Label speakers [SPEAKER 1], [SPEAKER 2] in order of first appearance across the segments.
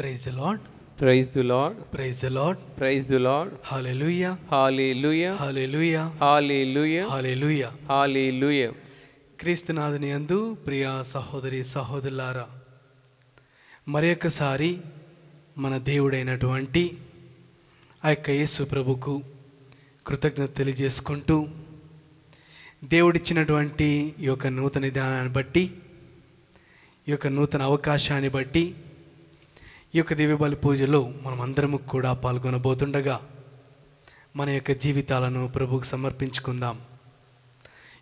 [SPEAKER 1] Praise the lord praise the lord praise the lord praise the lord hallelujah hallelujah hallelujah hallelujah hallelujah hallelujah
[SPEAKER 2] క్రీస్తునాథుని యందు ప్రియ సహోదరి సహోదరులారా మరొకసారి మన దేవుడైనటువంటి ఆ యొక్క యేసు ప్రభుకు కృతజ్ఞత తెలియజేసుకుంటూ దేవుడిచ్చినటువంటి ఈ యొక్క నూతన విధానాన్ని బట్టి ఈ యొక్క నూతన అవకాశాన్ని బట్టి ఈ యొక్క దివ్యబలి పూజలో మనం అందరము కూడా పాల్గొనబోతుండగా మన యొక్క జీవితాలను ప్రభుకు సమర్పించుకుందాం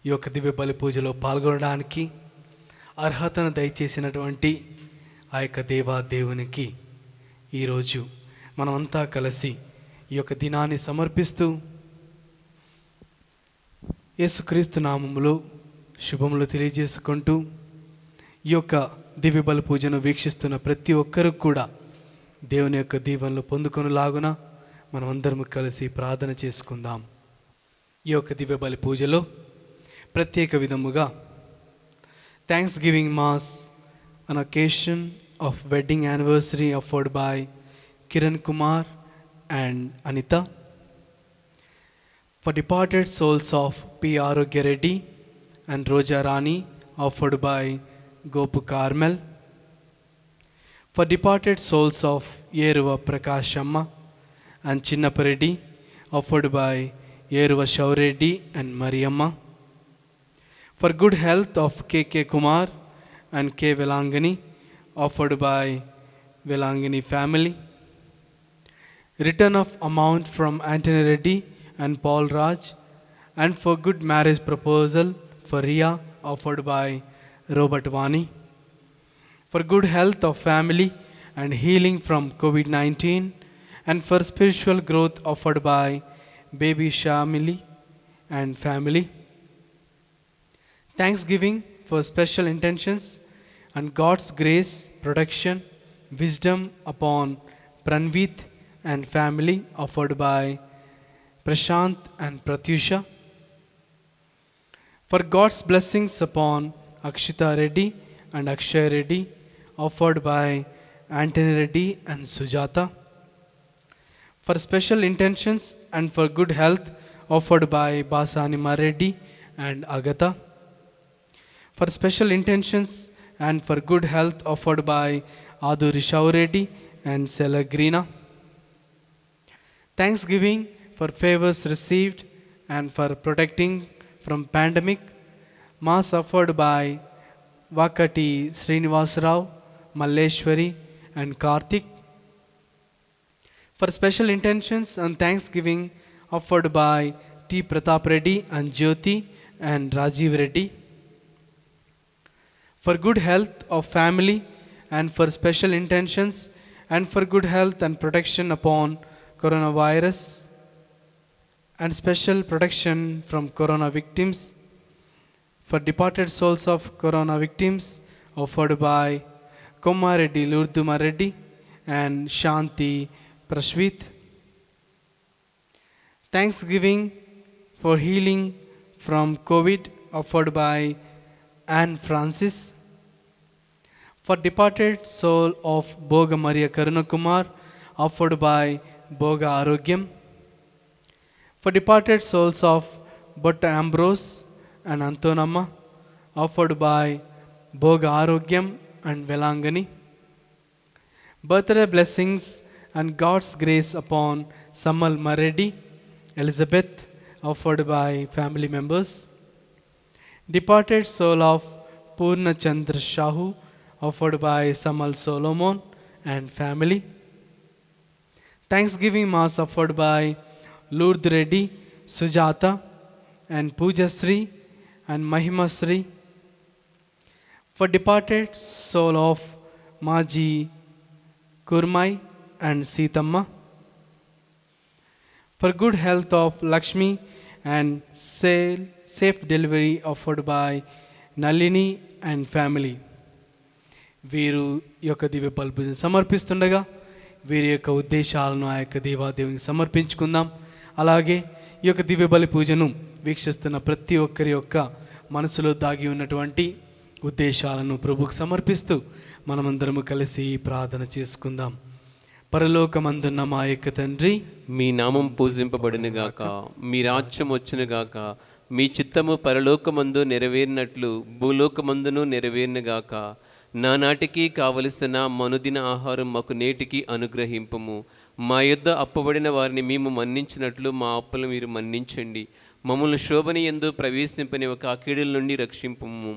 [SPEAKER 2] ఈ యొక్క దివ్య బలి పూజలో పాల్గొనడానికి అర్హతను దయచేసినటువంటి ఆ యొక్క దేవా దేవునికి ఈరోజు మనమంతా కలిసి ఈ యొక్క దినాన్ని సమర్పిస్తూ యేసుక్రీస్తు నామములో శుభములు తెలియజేసుకుంటూ ఈ యొక్క దివ్య బలి పూజను వీక్షిస్తున్న ప్రతి ఒక్కరూ కూడా దేవుని యొక్క దీవెనలు పొందుకొని లాగున మనం అందరం కలిసి ప్రార్థన చేసుకుందాం ఈ యొక్క దివ్య బలి పూజలో ప్రత్యేక విధముగా thanksgiving mass on occasion of wedding anniversary offered by Kiran Kumar and Anitha for departed souls of P Arogya Reddy and Roja Rani offered by Gopu Carmel For departed souls of Yeruva Prakashamma and Chinnapareddy, offered by Yeruva Shaureddy and Mariamma. For good health of K.K. Kumar and K. Velangani, offered by Velangani family. Return of amount from Antony Reddy and Paul Raj and for good marriage proposal for Ria offered by Robert Vani for good health of family and healing from COVID 19, and for spiritual growth offered by baby Shamili and family. Thanksgiving for special intentions and God's grace, protection, wisdom upon Pranvit and family offered by Prashant and Pratyusha. For God's blessings upon Akshita Reddy and Akshay Reddy offered by Antony Reddy and Sujata. For special intentions and for good health offered by Basanima Reddy and Agatha. For special intentions and for good health offered by Adu Rishav Reddy and Selagrina. Thanksgiving for favors received and for protecting from pandemic. Mass offered by Vakati Srinivas Rao Malleshwari and Karthik for special intentions and thanksgiving offered by T. Pratap Reddy and Jyoti and Rajiv Reddy. For good health of family and for special intentions and for good health and protection upon coronavirus and special protection from corona victims. For departed souls of corona victims offered by Komareddy Lurduma Reddy, and Shanti Prashvit. Thanksgiving for healing from COVID offered by Anne Francis. For departed soul of Boga Maria Karunakumar offered by Boga Arogyam. For departed souls of Bhatta Ambrose and Antonamma, offered by Boga Arogyam and Velangani. Birthday blessings and God's grace upon Samal Maredi, Elizabeth, offered by family members. Departed soul of Purna Chandra Shahu, offered by Samal Solomon and family. Thanksgiving Mass offered by Lourdes Reddy, Sujata, and Puja and Mahima for departed soul of Maji Kurmai and Sitamma, for good health of Lakshmi and sale, safe delivery offered by Nalini and family. వీరు యొక్క దివ్య పలుపుని సమర్పిస్తుండగా వీరి యొక్క ఉద్దేశాలను ఆ యొక్క దేవాదేవునికి సమర్పించుకుందాం అలాగే ఈ యొక్క దివ్య బలి పూజను వీక్షిస్తున్న ప్రతి ఒక్కరి యొక్క మనసులో దాగి ఉన్నటువంటి ఉద్దేశాలను ప్రభుకు సమర్పిస్తూ మనమందరము కలిసి ప్రార్థన చేసుకుందాం పరలోకమందున్న మా యొక్క తండ్రి
[SPEAKER 1] మీ నామం పూజింపబడిన గాక మీ రాజ్యం వచ్చిన గాక మీ చిత్తము పరలోకమందు నెరవేరినట్లు భూలోకమందును నెరవేరిన గాక నానాటికి కావలసిన మనుదిన ఆహారం మాకు నేటికి అనుగ్రహింపము మా యొద్ అప్పబడిన వారిని మేము మన్నించినట్లు మా అప్పులు మీరు మన్నించండి మమ్మల్ని శోభని ఎందు ప్రవేశింపని ఒక అకీడుల నుండి రక్షింపము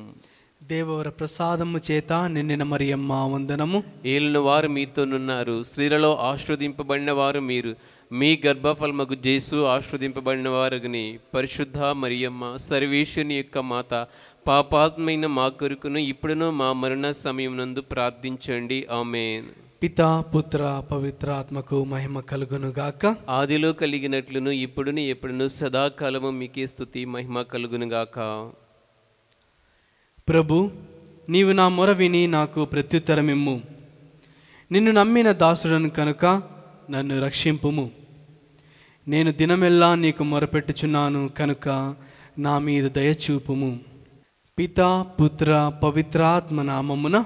[SPEAKER 2] దేవర ప్రసాదము చేత నిన్నిన మరియమ్మ వందనము
[SPEAKER 1] ఏలిన వారు మీతోనున్నారు స్త్రీలలో ఆశ్రవదింపబడిన వారు మీరు మీ గర్భఫలమగు జేసు ఆశ్రవదింపబడిన వారిని పరిశుద్ధ మరియమ్మ సర్వేశ్వని యొక్క మాత పాపాత్మైన మా కొరకును ఇప్పుడును మా మరణ సమయం నందు ప్రార్థించండి ఆమె పితా
[SPEAKER 2] పుత్ర పవిత్రాత్మకు మహిమ కలుగును గాక
[SPEAKER 1] ఆదిలో కలిగినట్లును ఇప్పుడును ఎప్పుడును సదాకాలము మీకే స్థుతి మహిమ కలుగును గాక
[SPEAKER 2] ప్రభు నీవు నా మొర విని నాకు ప్రత్యుత్తరమిమ్ము నిన్ను నమ్మిన దాసుడను కనుక నన్ను రక్షింపుము నేను దినమెల్లా నీకు మొరపెట్టుచున్నాను కనుక నా మీద దయచూపుము పిత పుత్ర పవిత్రాత్మ నామమున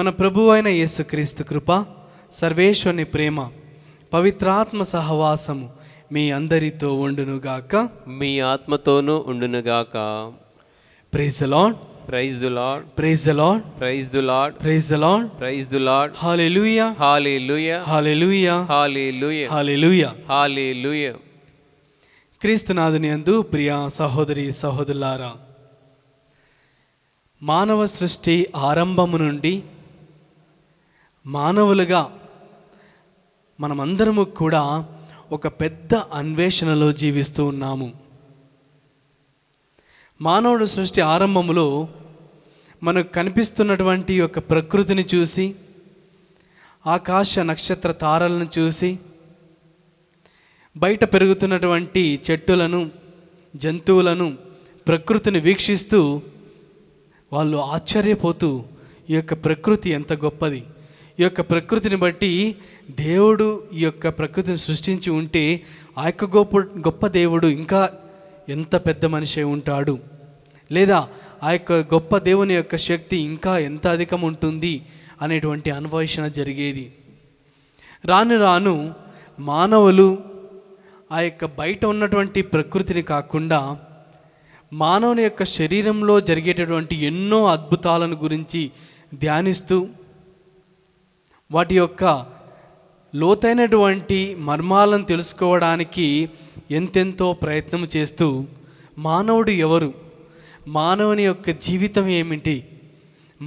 [SPEAKER 2] మన ప్రభు అయిన యేసుక్రీస్తు కృప సర్వేశ్వరుని ప్రేమ పవిత్రాత్మ సహవాసము మీ అందరితో ఉండునుగాక
[SPEAKER 1] మీ ఆత్మతోనూ ఉండునుగాక praise the lord praise the lord
[SPEAKER 2] praise the lord
[SPEAKER 1] praise the lord
[SPEAKER 2] praise the lord
[SPEAKER 1] praise the lord hallelujah hallelujah hallelujah hallelujah hallelujah hallelujah
[SPEAKER 2] క్రీస్తునాథుని యందు ప్రియ సహోదరి సహోదరులారా మానవ సృష్టి ఆరంభము నుండి మానవులుగా మనమందరము కూడా ఒక పెద్ద అన్వేషణలో జీవిస్తూ ఉన్నాము మానవుడు సృష్టి ఆరంభంలో మనకు కనిపిస్తున్నటువంటి యొక్క ప్రకృతిని చూసి ఆకాశ నక్షత్ర తారలను చూసి బయట పెరుగుతున్నటువంటి చెట్టులను జంతువులను ప్రకృతిని వీక్షిస్తూ వాళ్ళు ఆశ్చర్యపోతూ ఈ యొక్క ప్రకృతి ఎంత గొప్పది ఈ యొక్క ప్రకృతిని బట్టి దేవుడు ఈ యొక్క ప్రకృతిని సృష్టించి ఉంటే ఆ యొక్క గొప్ప గొప్ప దేవుడు ఇంకా ఎంత పెద్ద మనిషి ఉంటాడు లేదా ఆ యొక్క గొప్ప దేవుని యొక్క శక్తి ఇంకా ఎంత అధికం ఉంటుంది అనేటువంటి అన్వేషణ జరిగేది రాను రాను మానవులు ఆ యొక్క బయట ఉన్నటువంటి ప్రకృతిని కాకుండా మానవుని యొక్క శరీరంలో జరిగేటటువంటి ఎన్నో అద్భుతాలను గురించి ధ్యానిస్తూ వాటి యొక్క లోతైనటువంటి మర్మాలను తెలుసుకోవడానికి ఎంతెంతో ప్రయత్నం చేస్తూ మానవుడు ఎవరు మానవుని యొక్క జీవితం ఏమిటి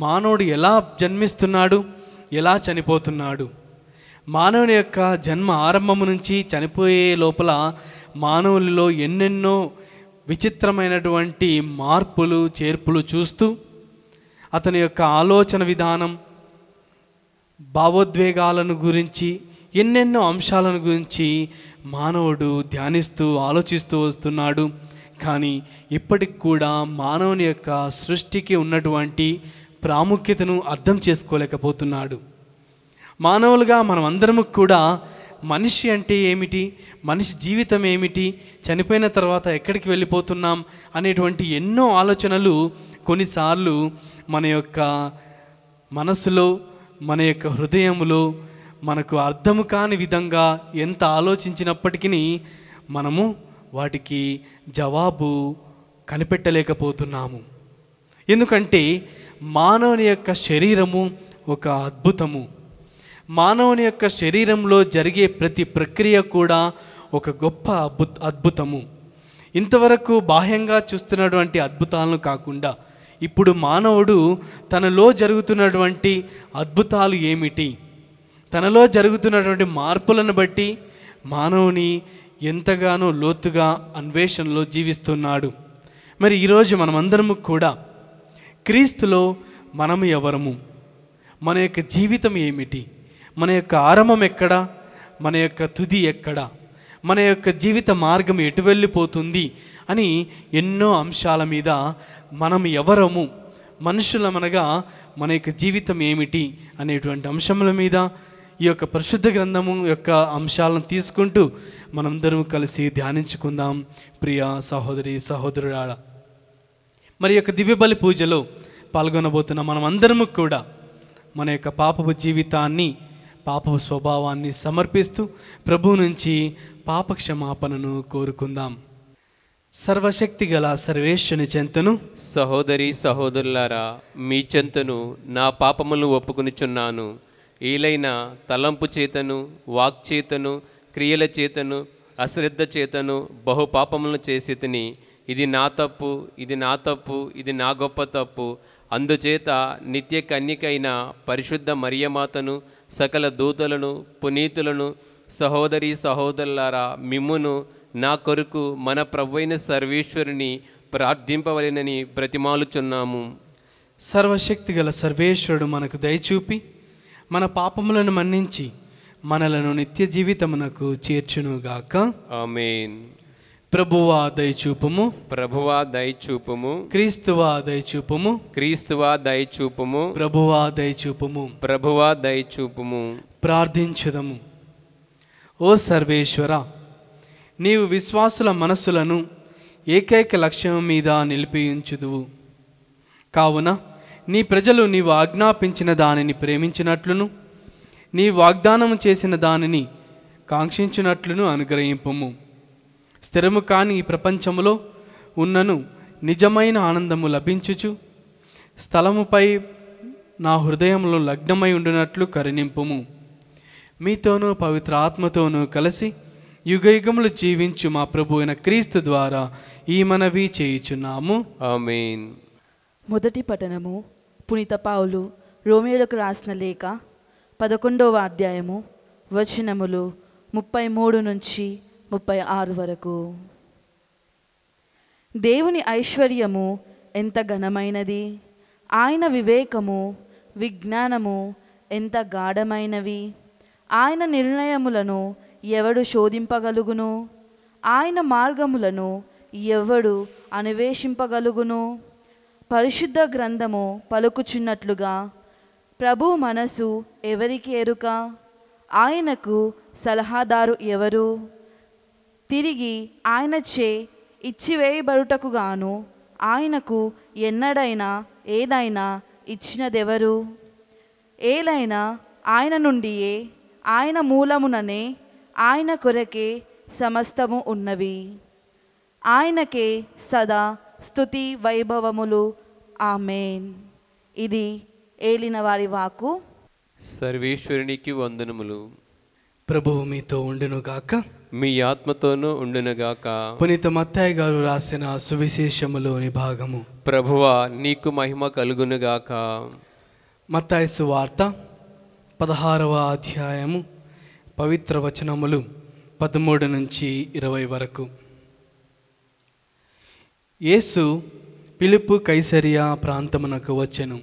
[SPEAKER 2] మానవుడు ఎలా జన్మిస్తున్నాడు ఎలా చనిపోతున్నాడు మానవుని యొక్క జన్మ ఆరంభం నుంచి చనిపోయే లోపల మానవులలో ఎన్నెన్నో విచిత్రమైనటువంటి మార్పులు చేర్పులు చూస్తూ అతని యొక్క ఆలోచన విధానం భావోద్వేగాలను గురించి ఎన్నెన్నో అంశాలను గురించి మానవుడు ధ్యానిస్తూ ఆలోచిస్తూ వస్తున్నాడు కానీ ఇప్పటికి కూడా మానవుని యొక్క సృష్టికి ఉన్నటువంటి ప్రాముఖ్యతను అర్థం చేసుకోలేకపోతున్నాడు మానవులుగా మనమందరము కూడా మనిషి అంటే ఏమిటి మనిషి జీవితం ఏమిటి చనిపోయిన తర్వాత ఎక్కడికి వెళ్ళిపోతున్నాం అనేటువంటి ఎన్నో ఆలోచనలు కొన్నిసార్లు మన యొక్క మనసులో మన యొక్క హృదయంలో మనకు అర్థము కాని విధంగా ఎంత ఆలోచించినప్పటికీ మనము వాటికి జవాబు కనిపెట్టలేకపోతున్నాము ఎందుకంటే మానవుని యొక్క శరీరము ఒక అద్భుతము మానవుని యొక్క శరీరంలో జరిగే ప్రతి ప్రక్రియ కూడా ఒక గొప్ప అద్భుతము ఇంతవరకు బాహ్యంగా చూస్తున్నటువంటి అద్భుతాలను కాకుండా ఇప్పుడు మానవుడు తనలో జరుగుతున్నటువంటి అద్భుతాలు ఏమిటి తనలో జరుగుతున్నటువంటి మార్పులను బట్టి మానవుని ఎంతగానో లోతుగా అన్వేషణలో జీవిస్తున్నాడు మరి ఈరోజు మనమందరము కూడా క్రీస్తులో మనము ఎవరము మన యొక్క జీవితం ఏమిటి మన యొక్క ఆరంభం ఎక్కడ మన యొక్క తుది ఎక్కడ మన యొక్క జీవిత మార్గం ఎటు వెళ్ళిపోతుంది అని ఎన్నో అంశాల మీద మనం ఎవరము మనుషులమనగా మన యొక్క జీవితం ఏమిటి అనేటువంటి అంశముల మీద ఈ యొక్క పరిశుద్ధ గ్రంథము యొక్క అంశాలను తీసుకుంటూ మనందరం కలిసి ధ్యానించుకుందాం ప్రియ సహోదరి సహోదరుడా మరి యొక్క దివ్యబలి పూజలో పాల్గొనబోతున్న మనమందరము కూడా మన యొక్క పాపపు జీవితాన్ని పాపపు స్వభావాన్ని సమర్పిస్తూ ప్రభు నుంచి పాప క్షమాపణను కోరుకుందాం సర్వశక్తి గల సర్వేశ్వని చెంతను
[SPEAKER 1] సహోదరి సహోదరులారా మీ చెంతను నా పాపములు ఒప్పుకునిచున్నాను ఏలైనా తలంపు చేతను వాక్ చేతను క్రియల చేతను అశ్రద్ధ చేతను బహుపాపములను చేసేతని ఇది నా తప్పు ఇది నా తప్పు ఇది నా గొప్ప తప్పు అందుచేత నిత్య కన్యకైన పరిశుద్ధ మరియమాతను సకల దూతలను పునీతులను సహోదరి సహోదరులారా మిమ్మును నా కొరకు మన ప్రభువైన సర్వేశ్వరుని ప్రార్థింపవలెనని ప్రతిమాలుచున్నాము
[SPEAKER 2] సర్వశక్తి గల సర్వేశ్వరుడు మనకు దయచూపి మన పాపములను మన్నించి మనలను నిత్య జీవితమునకు చేర్చునుగాక ఆమెన్ ప్రభువా దయచూపము
[SPEAKER 1] ప్రభువా దయచూపము
[SPEAKER 2] క్రీస్తువా దయచూపము
[SPEAKER 1] క్రీస్తువా దయచూపము ప్రభువా
[SPEAKER 2] దయచూపము
[SPEAKER 1] ప్రభువా దయచూపము
[SPEAKER 2] ప్రార్థించుదము ఓ సర్వేశ్వర నీవు విశ్వాసుల మనసులను ఏకైక లక్ష్యం మీద నిలిపించుదువు కావున నీ ప్రజలు నీవు ఆజ్ఞాపించిన దానిని ప్రేమించినట్లును నీ వాగ్దానం చేసిన దానిని కాంక్షించినట్లును అనుగ్రహింపము స్థిరము కాని ఈ ప్రపంచములో ఉన్నను నిజమైన ఆనందము లభించుచు స్థలముపై నా హృదయంలో లగ్నమై ఉండినట్లు కరుణింపుము మీతోనూ పవిత్ర ఆత్మతోనూ కలిసి యుగయుగములు జీవించు మా ప్రభు అయిన క్రీస్తు ద్వారా ఈ మనవి చేయుచున్నాము
[SPEAKER 3] మొదటి పఠనము పునీత పావులు రోమియోలకు రాసిన లేఖ పదకొండవ అధ్యాయము వచనములు ముప్పై మూడు నుంచి ముప్పై ఆరు వరకు దేవుని ఐశ్వర్యము ఎంత ఘనమైనది ఆయన వివేకము విజ్ఞానము ఎంత గాఢమైనవి ఆయన నిర్ణయములను ఎవడు శోధింపగలుగును ఆయన మార్గములను ఎవడు అన్వేషింపగలుగును పరిశుద్ధ గ్రంథము పలుకుచున్నట్లుగా ప్రభు మనసు ఎవరికి ఎరుక ఆయనకు సలహాదారు ఎవరు తిరిగి ఆయన చే ఇచ్చివేయబడుటకు గాను ఆయనకు ఎన్నడైనా ఏదైనా ఇచ్చినదెవరు ఏలైనా ఆయన నుండియే ఆయన మూలముననే ఆయన కొరకే సమస్తము ఉన్నవి ఆయనకే సదా స్థుతి వైభవములు ఆమెన్ ఇది ఏలిన వారి వాకు
[SPEAKER 1] సర్వేశ్వరునికి వందనములు
[SPEAKER 2] ప్రభువు మీతో ఉండును గాక
[SPEAKER 1] మీ ఆత్మతోనూ ఉండునుగాక పునీత
[SPEAKER 2] మత్తాయి గారు రాసిన సువిశేషములోని భాగము
[SPEAKER 1] ప్రభువ నీకు మహిమ గాక
[SPEAKER 2] మత్తాయి సువార్త పదహారవ అధ్యాయము పవిత్ర వచనములు పదమూడు నుంచి ఇరవై వరకు యేసు పిలుపు కైసరియా ప్రాంతమునకు వచ్చెను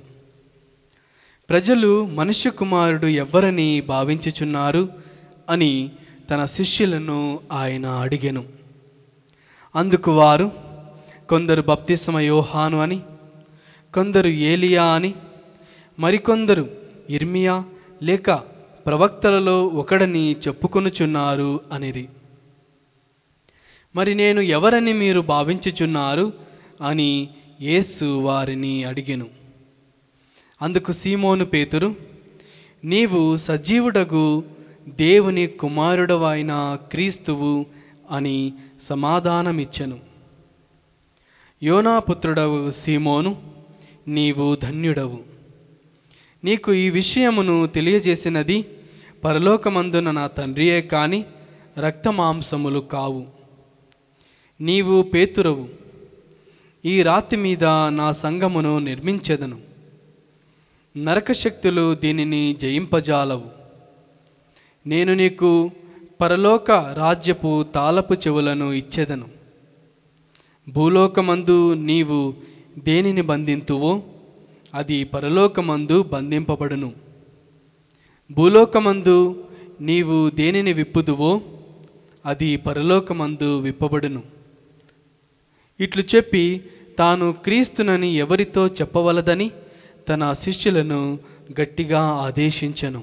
[SPEAKER 2] ప్రజలు మనుష్య కుమారుడు ఎవ్వరని భావించుచున్నారు అని తన శిష్యులను ఆయన అడిగెను అందుకు వారు కొందరు బప్తిసమ యోహాను అని కొందరు ఏలియా అని మరికొందరు ఇర్మియా లేక ప్రవక్తలలో ఒకడని చెప్పుకొనుచున్నారు అనిరి మరి నేను ఎవరని మీరు భావించుచున్నారు అని యేసు వారిని అడిగెను అందుకు సీమోను పేతురు నీవు సజీవుడగు దేవుని కుమారుడవైన క్రీస్తువు అని సమాధానమిచ్చెను యోనాపుత్రుడవు సీమోను నీవు ధన్యుడవు నీకు ఈ విషయమును తెలియజేసినది పరలోకమందున నా తండ్రియే కాని రక్తమాంసములు కావు నీవు పేతురవు ఈ రాతి మీద నా సంగమును నిర్మించెదను నరకశక్తులు దీనిని జయింపజాలవు నేను నీకు పరలోక రాజ్యపు తాలపు చెవులను ఇచ్చేదను భూలోకమందు నీవు దేనిని బంధింతువో అది పరలోకమందు బంధింపబడును భూలోకమందు నీవు దేనిని విప్పుదువో అది పరలోకమందు విప్పబడును ఇట్లు చెప్పి తాను క్రీస్తునని ఎవరితో చెప్పవలదని తన శిష్యులను గట్టిగా ఆదేశించను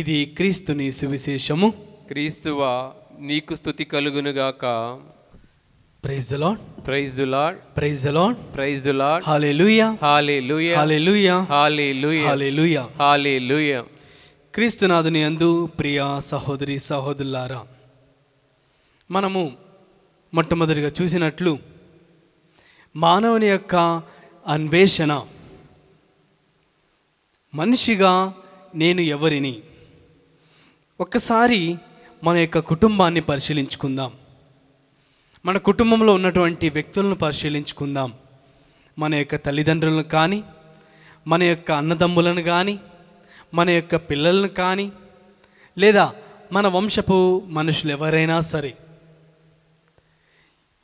[SPEAKER 2] ఇది క్రీస్తుని సువిశేషము
[SPEAKER 1] క్రీస్తువ నీకు స్థుతి కలుగునుగాక praise the lord praise the lord
[SPEAKER 2] praise the lord
[SPEAKER 1] praise the lord hallelujah hallelujah hallelujah hallelujah hallelujah hallelujah
[SPEAKER 2] క్రీస్తునాథుని యందు ప్రియా సహోదరి సహోదరులారా మనము మొట్టమొదటిగా చూసినట్లు మానవుని యొక్క అన్వేషణ మనిషిగా నేను ఎవరిని ఒక్కసారి మన యొక్క కుటుంబాన్ని పరిశీలించుకుందాం మన కుటుంబంలో ఉన్నటువంటి వ్యక్తులను పరిశీలించుకుందాం మన యొక్క తల్లిదండ్రులను కానీ మన యొక్క అన్నదమ్ములను కానీ మన యొక్క పిల్లలను కానీ లేదా మన వంశపు మనుషులు ఎవరైనా సరే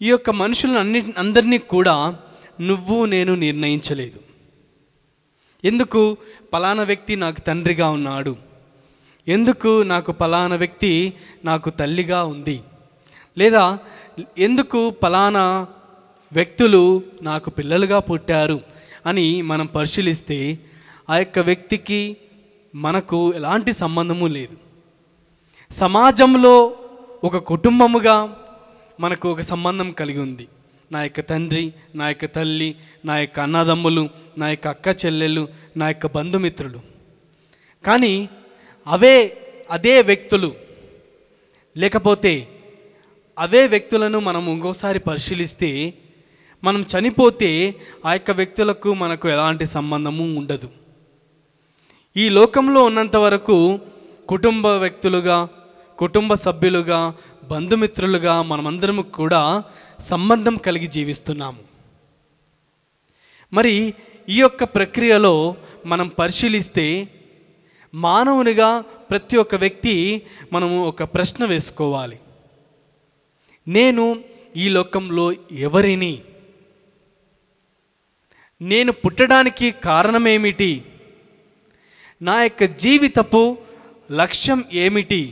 [SPEAKER 2] ఈ యొక్క మనుషులను అన్ని అందరినీ కూడా నువ్వు నేను నిర్ణయించలేదు ఎందుకు పలానా వ్యక్తి నాకు తండ్రిగా ఉన్నాడు ఎందుకు నాకు పలానా వ్యక్తి నాకు తల్లిగా ఉంది లేదా ఎందుకు పలానా వ్యక్తులు నాకు పిల్లలుగా పుట్టారు అని మనం పరిశీలిస్తే ఆ యొక్క వ్యక్తికి మనకు ఎలాంటి సంబంధము లేదు సమాజంలో ఒక కుటుంబముగా మనకు ఒక సంబంధం కలిగి ఉంది నా యొక్క తండ్రి నా యొక్క తల్లి నా యొక్క అన్నదమ్ములు నా యొక్క అక్క చెల్లెళ్ళు నా యొక్క బంధుమిత్రులు కానీ అవే అదే వ్యక్తులు లేకపోతే అవే వ్యక్తులను మనం ఇంకోసారి పరిశీలిస్తే మనం చనిపోతే ఆ యొక్క వ్యక్తులకు మనకు ఎలాంటి సంబంధము ఉండదు ఈ లోకంలో ఉన్నంత వరకు కుటుంబ వ్యక్తులుగా కుటుంబ సభ్యులుగా బంధుమిత్రులుగా మనమందరం కూడా సంబంధం కలిగి జీవిస్తున్నాము మరి ఈ యొక్క ప్రక్రియలో మనం పరిశీలిస్తే మానవునిగా ప్రతి ఒక్క వ్యక్తి మనము ఒక ప్రశ్న వేసుకోవాలి నేను ఈ లోకంలో ఎవరిని నేను పుట్టడానికి కారణమేమిటి నా యొక్క జీవితపు లక్ష్యం ఏమిటి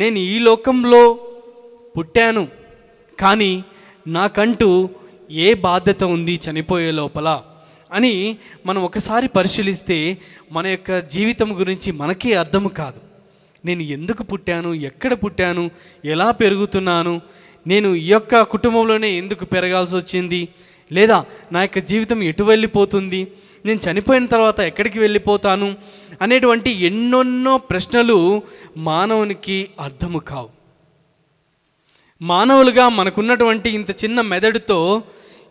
[SPEAKER 2] నేను ఈ లోకంలో పుట్టాను కానీ నాకంటూ ఏ బాధ్యత ఉంది చనిపోయే లోపల అని మనం ఒకసారి పరిశీలిస్తే మన యొక్క జీవితం గురించి మనకే అర్థం కాదు నేను ఎందుకు పుట్టాను ఎక్కడ పుట్టాను ఎలా పెరుగుతున్నాను నేను ఈ యొక్క కుటుంబంలోనే ఎందుకు పెరగాల్సి వచ్చింది లేదా నా యొక్క జీవితం ఎటు వెళ్ళిపోతుంది నేను చనిపోయిన తర్వాత ఎక్కడికి వెళ్ళిపోతాను అనేటువంటి ఎన్నెన్నో ప్రశ్నలు మానవునికి అర్థము కావు మానవులుగా మనకున్నటువంటి ఇంత చిన్న మెదడుతో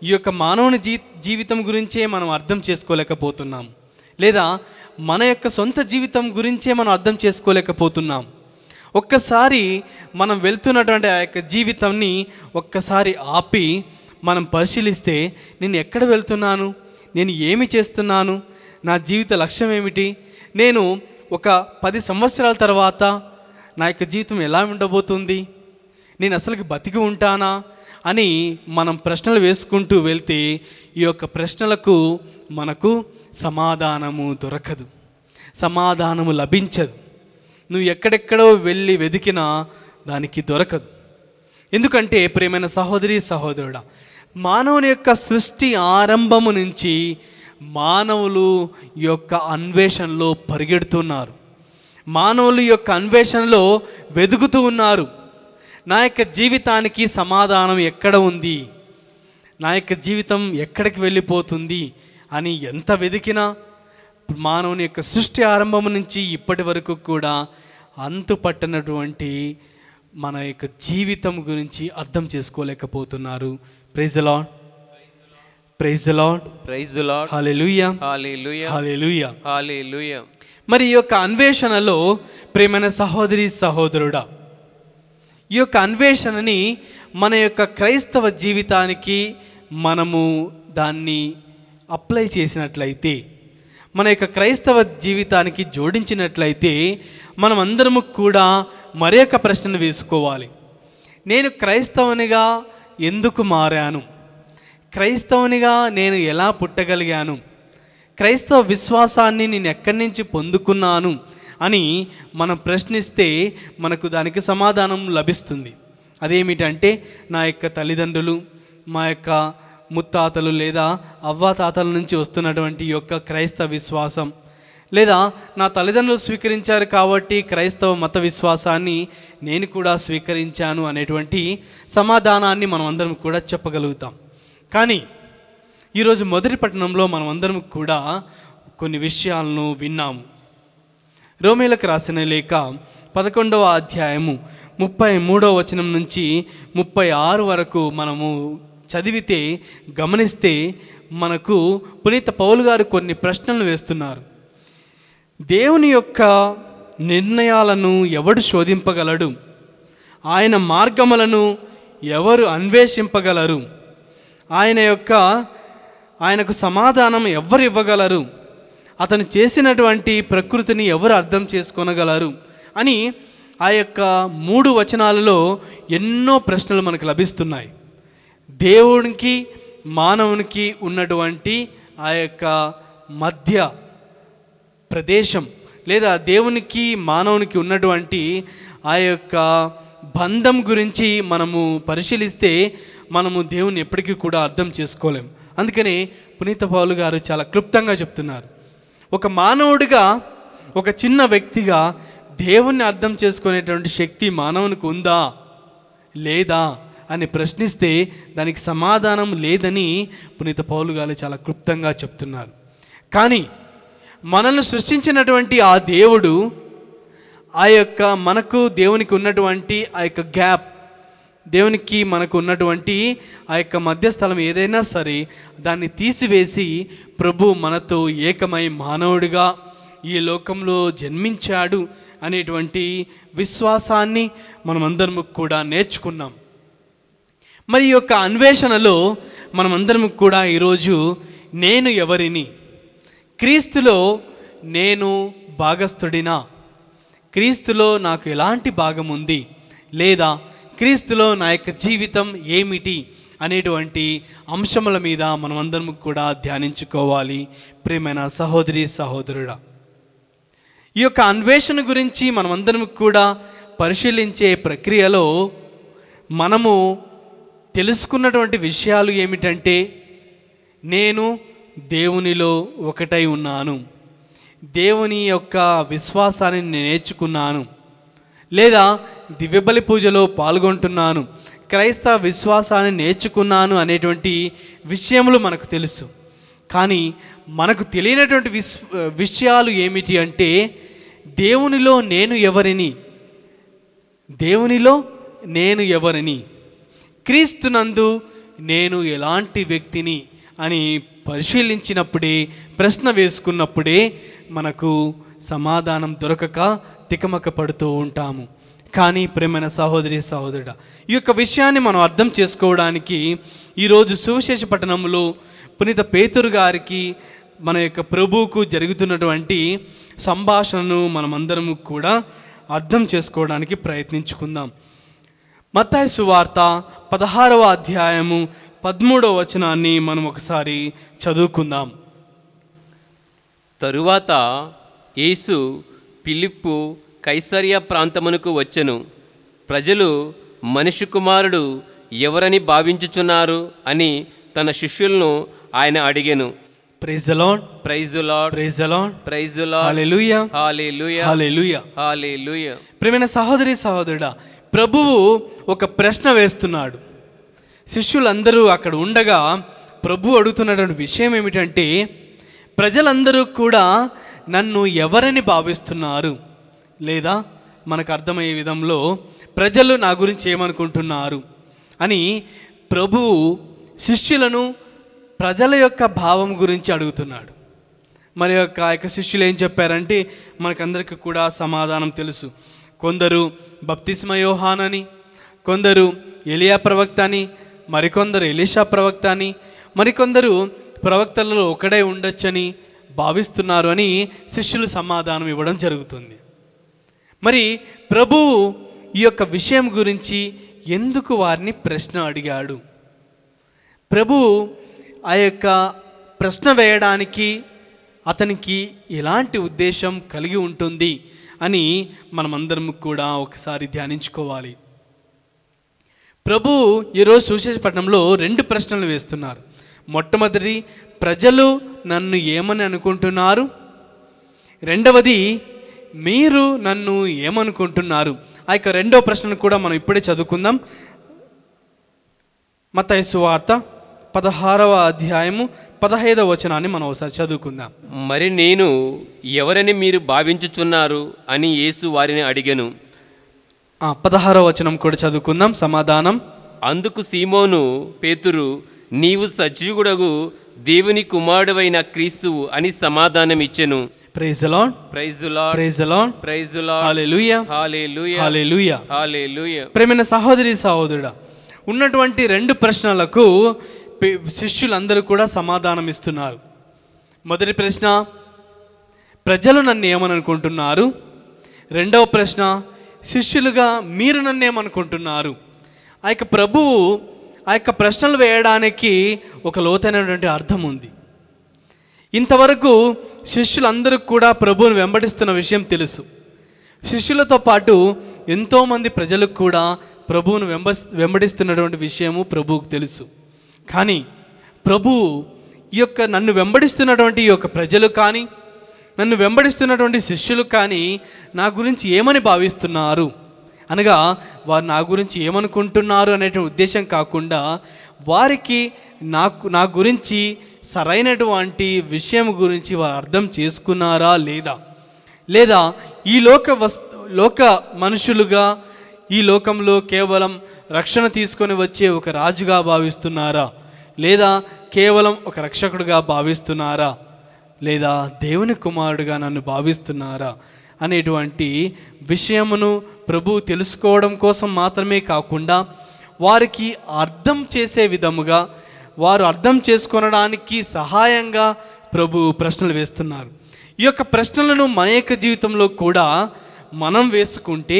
[SPEAKER 2] ఈ యొక్క మానవుని జీ జీవితం గురించే మనం అర్థం చేసుకోలేకపోతున్నాం లేదా మన యొక్క సొంత జీవితం గురించే మనం అర్థం చేసుకోలేకపోతున్నాం ఒక్కసారి మనం వెళ్తున్నటువంటి ఆ యొక్క జీవితాన్ని ఒక్కసారి ఆపి మనం పరిశీలిస్తే నేను ఎక్కడ వెళ్తున్నాను నేను ఏమి చేస్తున్నాను నా జీవిత లక్ష్యం ఏమిటి నేను ఒక పది సంవత్సరాల తర్వాత నా యొక్క జీవితం ఎలా ఉండబోతుంది నేను అసలుకి బతికి ఉంటానా అని మనం ప్రశ్నలు వేసుకుంటూ వెళ్తే ఈ యొక్క ప్రశ్నలకు మనకు సమాధానము దొరకదు సమాధానము లభించదు నువ్వు ఎక్కడెక్కడో వెళ్ళి వెతికినా దానికి దొరకదు ఎందుకంటే ప్రేమైన సహోదరి సహోదరుడా మానవుని యొక్క సృష్టి ఆరంభము నుంచి మానవులు యొక్క అన్వేషణలో పరిగెడుతున్నారు మానవులు యొక్క అన్వేషణలో వెదుగుతూ ఉన్నారు నా యొక్క జీవితానికి సమాధానం ఎక్కడ ఉంది నా యొక్క జీవితం ఎక్కడికి వెళ్ళిపోతుంది అని ఎంత వెదికినా మానవుని యొక్క సృష్టి ఆరంభం నుంచి ఇప్పటి వరకు కూడా అంతు పట్టినటువంటి మన యొక్క జీవితం గురించి అర్థం చేసుకోలేకపోతున్నారు praise lord praise lord
[SPEAKER 1] praise lord hallelujah లూయా హాలెలూయా హాలెలూయా
[SPEAKER 2] మరి ఈ యొక్క అన్వేషణలో ప్రేమైన సహోదరి సహోదరుడా ఈ యొక్క అన్వేషణని మన యొక్క క్రైస్తవ జీవితానికి మనము దాన్ని అప్లై చేసినట్లయితే మన యొక్క క్రైస్తవ జీవితానికి జోడించినట్లయితే మనం అందరము కూడా మరొక ప్రశ్నను వేసుకోవాలి నేను క్రైస్తవునిగా ఎందుకు మారాను క్రైస్తవునిగా నేను ఎలా పుట్టగలిగాను క్రైస్తవ విశ్వాసాన్ని నేను ఎక్కడి నుంచి పొందుకున్నాను అని మనం ప్రశ్నిస్తే మనకు దానికి సమాధానం లభిస్తుంది అదేమిటంటే నా యొక్క తల్లిదండ్రులు మా యొక్క ముత్తాతలు లేదా అవ్వాతాతల నుంచి వస్తున్నటువంటి యొక్క క్రైస్తవ విశ్వాసం లేదా నా తల్లిదండ్రులు స్వీకరించారు కాబట్టి క్రైస్తవ మత విశ్వాసాన్ని నేను కూడా స్వీకరించాను అనేటువంటి సమాధానాన్ని మనం అందరం కూడా చెప్పగలుగుతాం కానీ ఈరోజు మొదటి పట్టణంలో మనం అందరం కూడా కొన్ని విషయాలను విన్నాము రోమేలకు రాసిన లేక పదకొండవ అధ్యాయము ముప్పై మూడవ వచనం నుంచి ముప్పై ఆరు వరకు మనము చదివితే గమనిస్తే మనకు పునీత పౌలు గారు కొన్ని ప్రశ్నలు వేస్తున్నారు దేవుని యొక్క నిర్ణయాలను ఎవడు శోధింపగలడు ఆయన మార్గములను ఎవరు అన్వేషింపగలరు ఆయన యొక్క ఆయనకు సమాధానం ఎవరు ఇవ్వగలరు అతను చేసినటువంటి ప్రకృతిని ఎవరు అర్థం చేసుకోనగలరు అని ఆ యొక్క మూడు వచనాలలో ఎన్నో ప్రశ్నలు మనకు లభిస్తున్నాయి దేవునికి మానవునికి ఉన్నటువంటి ఆ యొక్క మధ్య ప్రదేశం లేదా దేవునికి మానవునికి ఉన్నటువంటి ఆ యొక్క బంధం గురించి మనము పరిశీలిస్తే మనము దేవుని ఎప్పటికీ కూడా అర్థం చేసుకోలేము అందుకని పునీత పౌలు గారు చాలా క్లుప్తంగా చెప్తున్నారు ఒక మానవుడిగా ఒక చిన్న వ్యక్తిగా దేవుణ్ణి అర్థం చేసుకునేటువంటి శక్తి మానవునికి ఉందా లేదా అని ప్రశ్నిస్తే దానికి సమాధానం లేదని పునీత పౌలు గారు చాలా క్లుప్తంగా చెప్తున్నారు కానీ మనల్ని సృష్టించినటువంటి ఆ దేవుడు ఆ యొక్క మనకు దేవునికి ఉన్నటువంటి ఆ యొక్క గ్యాప్ దేవునికి మనకు ఉన్నటువంటి ఆ యొక్క మధ్యస్థలం ఏదైనా సరే దాన్ని తీసివేసి ప్రభు మనతో ఏకమై మానవుడిగా ఈ లోకంలో జన్మించాడు అనేటువంటి విశ్వాసాన్ని మనమందరం కూడా నేర్చుకున్నాం మరి యొక్క అన్వేషణలో మనమందరం కూడా ఈరోజు నేను ఎవరిని క్రీస్తులో నేను భాగస్థుడినా క్రీస్తులో నాకు ఎలాంటి భాగం ఉంది లేదా క్రీస్తులో నా యొక్క జీవితం ఏమిటి అనేటువంటి అంశముల మీద మనమందరం కూడా ధ్యానించుకోవాలి ప్రేమైన సహోదరి సహోదరుడా ఈ యొక్క అన్వేషణ గురించి మనమందరం కూడా పరిశీలించే ప్రక్రియలో మనము తెలుసుకున్నటువంటి విషయాలు ఏమిటంటే నేను దేవునిలో ఒకటై ఉన్నాను దేవుని యొక్క విశ్వాసాన్ని నేను నేర్చుకున్నాను లేదా దివ్యబలి పూజలో పాల్గొంటున్నాను క్రైస్తవ విశ్వాసాన్ని నేర్చుకున్నాను అనేటువంటి విషయములు మనకు తెలుసు కానీ మనకు తెలియనటువంటి విశ్ విషయాలు ఏమిటి అంటే దేవునిలో నేను ఎవరిని దేవునిలో నేను ఎవరిని క్రీస్తునందు నేను ఎలాంటి వ్యక్తిని అని పరిశీలించినప్పుడే ప్రశ్న వేసుకున్నప్పుడే మనకు సమాధానం దొరకక తికమక పడుతూ ఉంటాము కానీ ప్రేమైన సహోదరి సహోదరుడ ఈ యొక్క విషయాన్ని మనం అర్థం చేసుకోవడానికి ఈరోజు సువిశేష పట్టణంలో పునీత పేతురు గారికి మన యొక్క ప్రభువుకు జరుగుతున్నటువంటి సంభాషణను మనమందరం కూడా అర్థం చేసుకోవడానికి ప్రయత్నించుకుందాం మత్తాయి సువార్త పదహారవ అధ్యాయము పదమూడవ వచనాన్ని మనం ఒకసారి చదువుకుందాం
[SPEAKER 1] తరువాత యేసు పిలిప్పు కైసరియ ప్రాంతమునకు వచ్చెను ప్రజలు మనిషి కుమారుడు ఎవరని భావించుచున్నారు అని తన శిష్యులను ఆయన అడిగాను
[SPEAKER 2] ప్రేమైన సహోదరి సహోదరుడా ప్రభువు ఒక ప్రశ్న వేస్తున్నాడు శిష్యులందరూ అక్కడ ఉండగా ప్రభు అడుగుతున్నటువంటి విషయం ఏమిటంటే ప్రజలందరూ కూడా నన్ను ఎవరని భావిస్తున్నారు లేదా మనకు అర్థమయ్యే విధంలో ప్రజలు నా గురించి ఏమనుకుంటున్నారు అని ప్రభు శిష్యులను ప్రజల యొక్క భావం గురించి అడుగుతున్నాడు మరి యొక్క యొక్క శిష్యులు ఏం చెప్పారంటే మనకందరికీ కూడా సమాధానం తెలుసు కొందరు బప్తిస్మయోహానని కొందరు ఎలియా ప్రవక్త అని మరికొందరు ఎలీషా ప్రవక్త అని మరికొందరు ప్రవక్తలలో ఒకడే ఉండొచ్చని భావిస్తున్నారు అని శిష్యులు సమాధానం ఇవ్వడం జరుగుతుంది మరి ప్రభువు ఈ యొక్క విషయం గురించి ఎందుకు వారిని ప్రశ్న అడిగాడు ప్రభు ఆ యొక్క ప్రశ్న వేయడానికి అతనికి ఎలాంటి ఉద్దేశం కలిగి ఉంటుంది అని మనమందరం కూడా ఒకసారి ధ్యానించుకోవాలి ప్రభు ఈరోజు సుశేషపట్నంలో రెండు ప్రశ్నలు వేస్తున్నారు మొట్టమొదటి ప్రజలు నన్ను ఏమని అనుకుంటున్నారు రెండవది మీరు నన్ను ఏమనుకుంటున్నారు ఆ యొక్క రెండో ప్రశ్నను కూడా మనం ఇప్పుడే చదువుకుందాం మతయసు వార్త పదహారవ అధ్యాయము పదహైదవ వచనాన్ని మనం ఒకసారి చదువుకుందాం
[SPEAKER 1] మరి నేను ఎవరని మీరు భావించుచున్నారు అని యేసు వారిని అడిగాను
[SPEAKER 2] పదహారో వచనం కూడా చదువుకుందాం సమాధానం
[SPEAKER 1] అందుకు సీమోను పేతురు నీవు సజీవుడగు దేవుని కుమారుడైన క్రీస్తువు అని సమాధానం ఇచ్చెను praise lord praise lord praise lord praise lord hallelujah hallelujah hallelujah hallelujah
[SPEAKER 2] ప్రేమైన సహోదరి సహోదరుడా ఉన్నటువంటి రెండు ప్రశ్నలకు శిష్యులందరూ కూడా సమాధానం ఇస్తున్నారు మొదటి ప్రశ్న ప్రజలు నన్ను ఏమని అనుకుంటున్నారు రెండవ ప్రశ్న శిష్యులుగా మీరు నన్నేమనుకుంటున్నారు ఆ యొక్క ప్రభువు ఆ యొక్క ప్రశ్నలు వేయడానికి ఒక లోతైనటువంటి అర్థం ఉంది ఇంతవరకు శిష్యులందరూ కూడా ప్రభువును వెంబడిస్తున్న విషయం తెలుసు శిష్యులతో పాటు ఎంతోమంది ప్రజలకు కూడా ప్రభువును వెంబ వెంబడిస్తున్నటువంటి విషయము ప్రభువుకు తెలుసు కానీ ప్రభువు ఈ యొక్క నన్ను వెంబడిస్తున్నటువంటి ఈ యొక్క ప్రజలు కానీ నన్ను వెంబడిస్తున్నటువంటి శిష్యులు కానీ నా గురించి ఏమని భావిస్తున్నారు అనగా వారు నా గురించి ఏమనుకుంటున్నారు అనేటువంటి ఉద్దేశం కాకుండా వారికి నాకు నా గురించి సరైనటువంటి విషయం గురించి వారు అర్థం చేసుకున్నారా లేదా లేదా ఈ లోక వస్ లోక మనుషులుగా ఈ లోకంలో కేవలం రక్షణ తీసుకొని వచ్చే ఒక రాజుగా భావిస్తున్నారా లేదా కేవలం ఒక రక్షకుడుగా భావిస్తున్నారా లేదా దేవుని కుమారుడుగా నన్ను భావిస్తున్నారా అనేటువంటి విషయమును ప్రభు తెలుసుకోవడం కోసం మాత్రమే కాకుండా వారికి అర్థం చేసే విధముగా వారు అర్థం చేసుకొనడానికి సహాయంగా ప్రభు ప్రశ్నలు వేస్తున్నారు ఈ యొక్క ప్రశ్నలను మన యొక్క జీవితంలో కూడా మనం వేసుకుంటే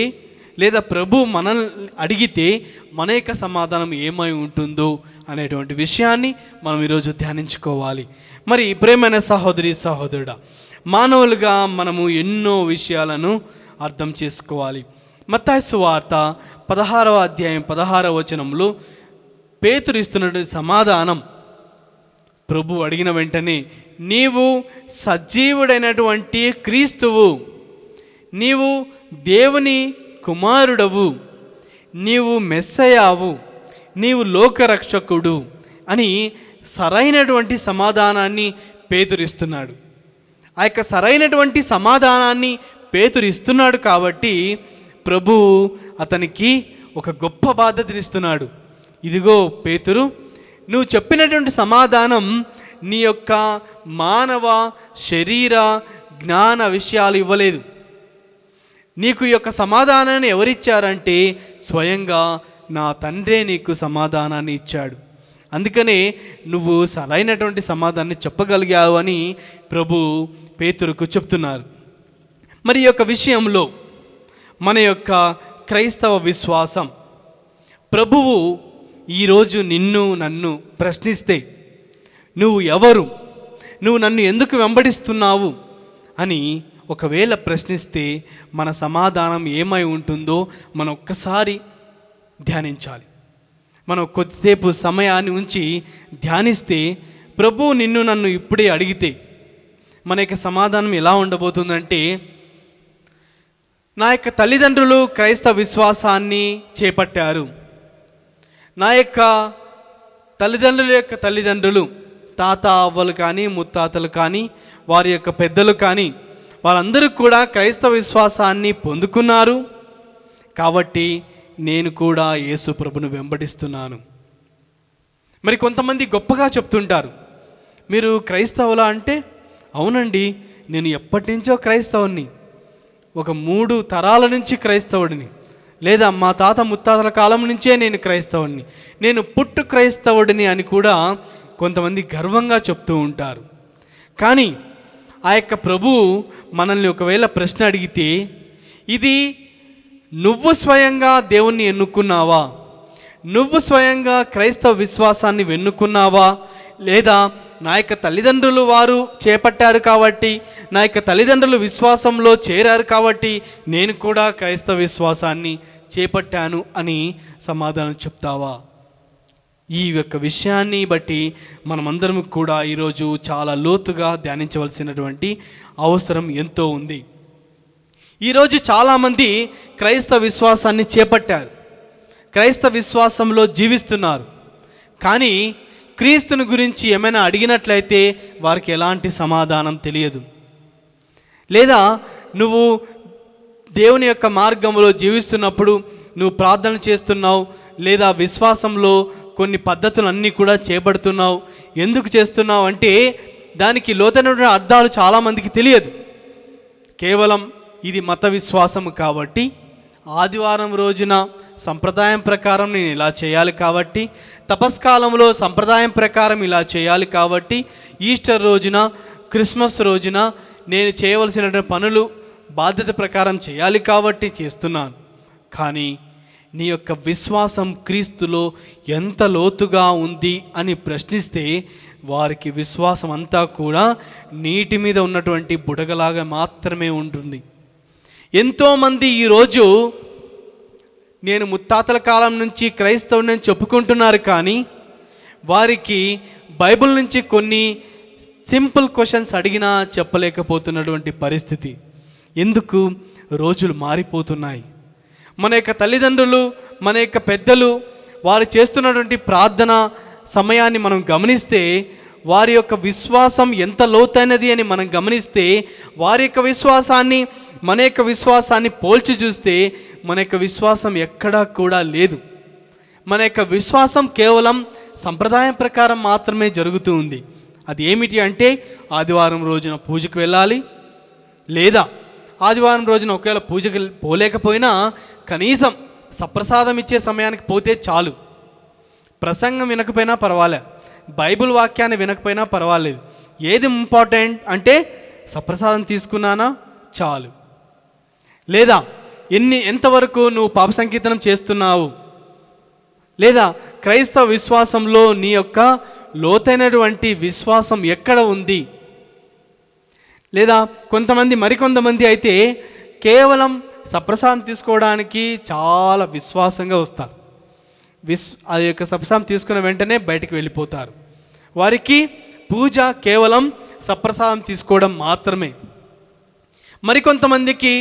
[SPEAKER 2] లేదా ప్రభు మనల్ని అడిగితే మన యొక్క సమాధానం ఏమై ఉంటుందో అనేటువంటి విషయాన్ని మనం ఈరోజు ధ్యానించుకోవాలి మరి ప్రేమైన సహోదరి సహోదరుడా మానవులుగా మనము ఎన్నో విషయాలను అర్థం చేసుకోవాలి మత్తాయసు వార్త పదహారవ అధ్యాయం పదహార వచనంలో పేతురిస్తున్నటువంటి సమాధానం ప్రభు అడిగిన వెంటనే నీవు సజీవుడైనటువంటి క్రీస్తువు నీవు దేవుని కుమారుడవు నీవు మెస్సయావు నీవు లోకరక్షకుడు అని సరైనటువంటి సమాధానాన్ని పేతురిస్తున్నాడు ఆ యొక్క సరైనటువంటి సమాధానాన్ని పేతురిస్తున్నాడు కాబట్టి ప్రభు అతనికి ఒక గొప్ప బాధ్యతనిస్తున్నాడు ఇదిగో పేతురు నువ్వు చెప్పినటువంటి సమాధానం నీ యొక్క మానవ శరీర జ్ఞాన విషయాలు ఇవ్వలేదు నీకు యొక్క సమాధానాన్ని ఎవరిచ్చారంటే స్వయంగా నా తండ్రే నీకు సమాధానాన్ని ఇచ్చాడు అందుకనే నువ్వు సరైనటువంటి సమాధానాన్ని చెప్పగలిగావు అని ప్రభు పేతురుకు చెప్తున్నారు మరి యొక్క విషయంలో మన యొక్క క్రైస్తవ విశ్వాసం ప్రభువు ఈరోజు నిన్ను నన్ను ప్రశ్నిస్తే నువ్వు ఎవరు నువ్వు నన్ను ఎందుకు వెంబడిస్తున్నావు అని ఒకవేళ ప్రశ్నిస్తే మన సమాధానం ఏమై ఉంటుందో మనం ఒక్కసారి ధ్యానించాలి మనం కొద్దిసేపు సమయాన్ని ఉంచి ధ్యానిస్తే ప్రభు నిన్ను నన్ను ఇప్పుడే అడిగితే మన యొక్క సమాధానం ఎలా ఉండబోతుందంటే నా యొక్క తల్లిదండ్రులు క్రైస్తవ విశ్వాసాన్ని చేపట్టారు నా యొక్క తల్లిదండ్రుల యొక్క తల్లిదండ్రులు తాత అవ్వలు కానీ ముత్తాతలు కానీ వారి యొక్క పెద్దలు కానీ వారందరూ కూడా క్రైస్తవ విశ్వాసాన్ని పొందుకున్నారు కాబట్టి నేను కూడా యేసు ప్రభును వెంబడిస్తున్నాను మరి కొంతమంది గొప్పగా చెప్తుంటారు మీరు క్రైస్తవులా అంటే అవునండి నేను ఎప్పటి నుంచో క్రైస్తవుని ఒక మూడు తరాల నుంచి క్రైస్తవుడిని లేదా మా తాత ముత్తాతల కాలం నుంచే నేను క్రైస్తవుడిని నేను పుట్టు క్రైస్తవుడిని అని కూడా కొంతమంది గర్వంగా చెప్తూ ఉంటారు కానీ ఆ యొక్క ప్రభువు మనల్ని ఒకవేళ ప్రశ్న అడిగితే ఇది నువ్వు స్వయంగా దేవుణ్ణి ఎన్నుకున్నావా నువ్వు స్వయంగా క్రైస్తవ విశ్వాసాన్ని వెన్నుకున్నావా లేదా నా యొక్క తల్లిదండ్రులు వారు చేపట్టారు కాబట్టి నా యొక్క తల్లిదండ్రులు విశ్వాసంలో చేరారు కాబట్టి నేను కూడా క్రైస్తవ విశ్వాసాన్ని చేపట్టాను అని సమాధానం చెప్తావా ఈ యొక్క విషయాన్ని బట్టి మనమందరం కూడా ఈరోజు చాలా లోతుగా ధ్యానించవలసినటువంటి అవసరం ఎంతో ఉంది ఈరోజు చాలామంది క్రైస్తవ విశ్వాసాన్ని చేపట్టారు క్రైస్తవ విశ్వాసంలో జీవిస్తున్నారు కానీ క్రీస్తుని గురించి ఏమైనా అడిగినట్లయితే వారికి ఎలాంటి సమాధానం తెలియదు లేదా నువ్వు దేవుని యొక్క మార్గంలో జీవిస్తున్నప్పుడు నువ్వు ప్రార్థన చేస్తున్నావు లేదా విశ్వాసంలో కొన్ని పద్ధతులు అన్నీ కూడా చేపడుతున్నావు ఎందుకు చేస్తున్నావు అంటే దానికి లోతైన అర్థాలు చాలామందికి తెలియదు కేవలం ఇది మత విశ్వాసం కాబట్టి ఆదివారం రోజున సంప్రదాయం ప్రకారం నేను ఇలా చేయాలి కాబట్టి తపస్కాలంలో సంప్రదాయం ప్రకారం ఇలా చేయాలి కాబట్టి ఈస్టర్ రోజున క్రిస్మస్ రోజున నేను చేయవలసినటువంటి పనులు బాధ్యత ప్రకారం చేయాలి కాబట్టి చేస్తున్నాను కానీ నీ యొక్క విశ్వాసం క్రీస్తులో ఎంత లోతుగా ఉంది అని ప్రశ్నిస్తే వారికి విశ్వాసం అంతా కూడా నీటి మీద ఉన్నటువంటి బుడగలాగా మాత్రమే ఉంటుంది ఎంతోమంది ఈరోజు నేను ముత్తాతల కాలం నుంచి క్రైస్తవుని చెప్పుకుంటున్నారు కానీ వారికి బైబిల్ నుంచి కొన్ని సింపుల్ క్వశ్చన్స్ అడిగినా చెప్పలేకపోతున్నటువంటి పరిస్థితి ఎందుకు రోజులు మారిపోతున్నాయి మన యొక్క తల్లిదండ్రులు మన యొక్క పెద్దలు వారు చేస్తున్నటువంటి ప్రార్థన సమయాన్ని మనం గమనిస్తే వారి యొక్క విశ్వాసం ఎంత లోతైనది అని మనం గమనిస్తే వారి యొక్క విశ్వాసాన్ని మన యొక్క విశ్వాసాన్ని పోల్చి చూస్తే మన యొక్క విశ్వాసం ఎక్కడా కూడా లేదు మన యొక్క విశ్వాసం కేవలం సంప్రదాయం ప్రకారం మాత్రమే జరుగుతూ ఉంది అది ఏమిటి అంటే ఆదివారం రోజున పూజకు వెళ్ళాలి లేదా ఆదివారం రోజున ఒకవేళ పూజకు పోలేకపోయినా కనీసం సప్రసాదం ఇచ్చే సమయానికి పోతే చాలు ప్రసంగం వినకపోయినా పర్వాలే బైబిల్ వాక్యాన్ని వినకపోయినా పర్వాలేదు ఏది ఇంపార్టెంట్ అంటే సప్రసాదం తీసుకున్నానా చాలు లేదా ఎన్ని ఎంతవరకు నువ్వు పాప సంకీర్తనం చేస్తున్నావు లేదా క్రైస్తవ విశ్వాసంలో నీ యొక్క లోతైనటువంటి విశ్వాసం ఎక్కడ ఉంది లేదా కొంతమంది మరికొంతమంది అయితే కేవలం సప్రసాదం తీసుకోవడానికి చాలా విశ్వాసంగా వస్తారు విశ్ ఆ యొక్క సప్రసాదం తీసుకున్న వెంటనే బయటకు వెళ్ళిపోతారు వారికి పూజ కేవలం సప్రసాదం తీసుకోవడం మాత్రమే మరికొంతమందికి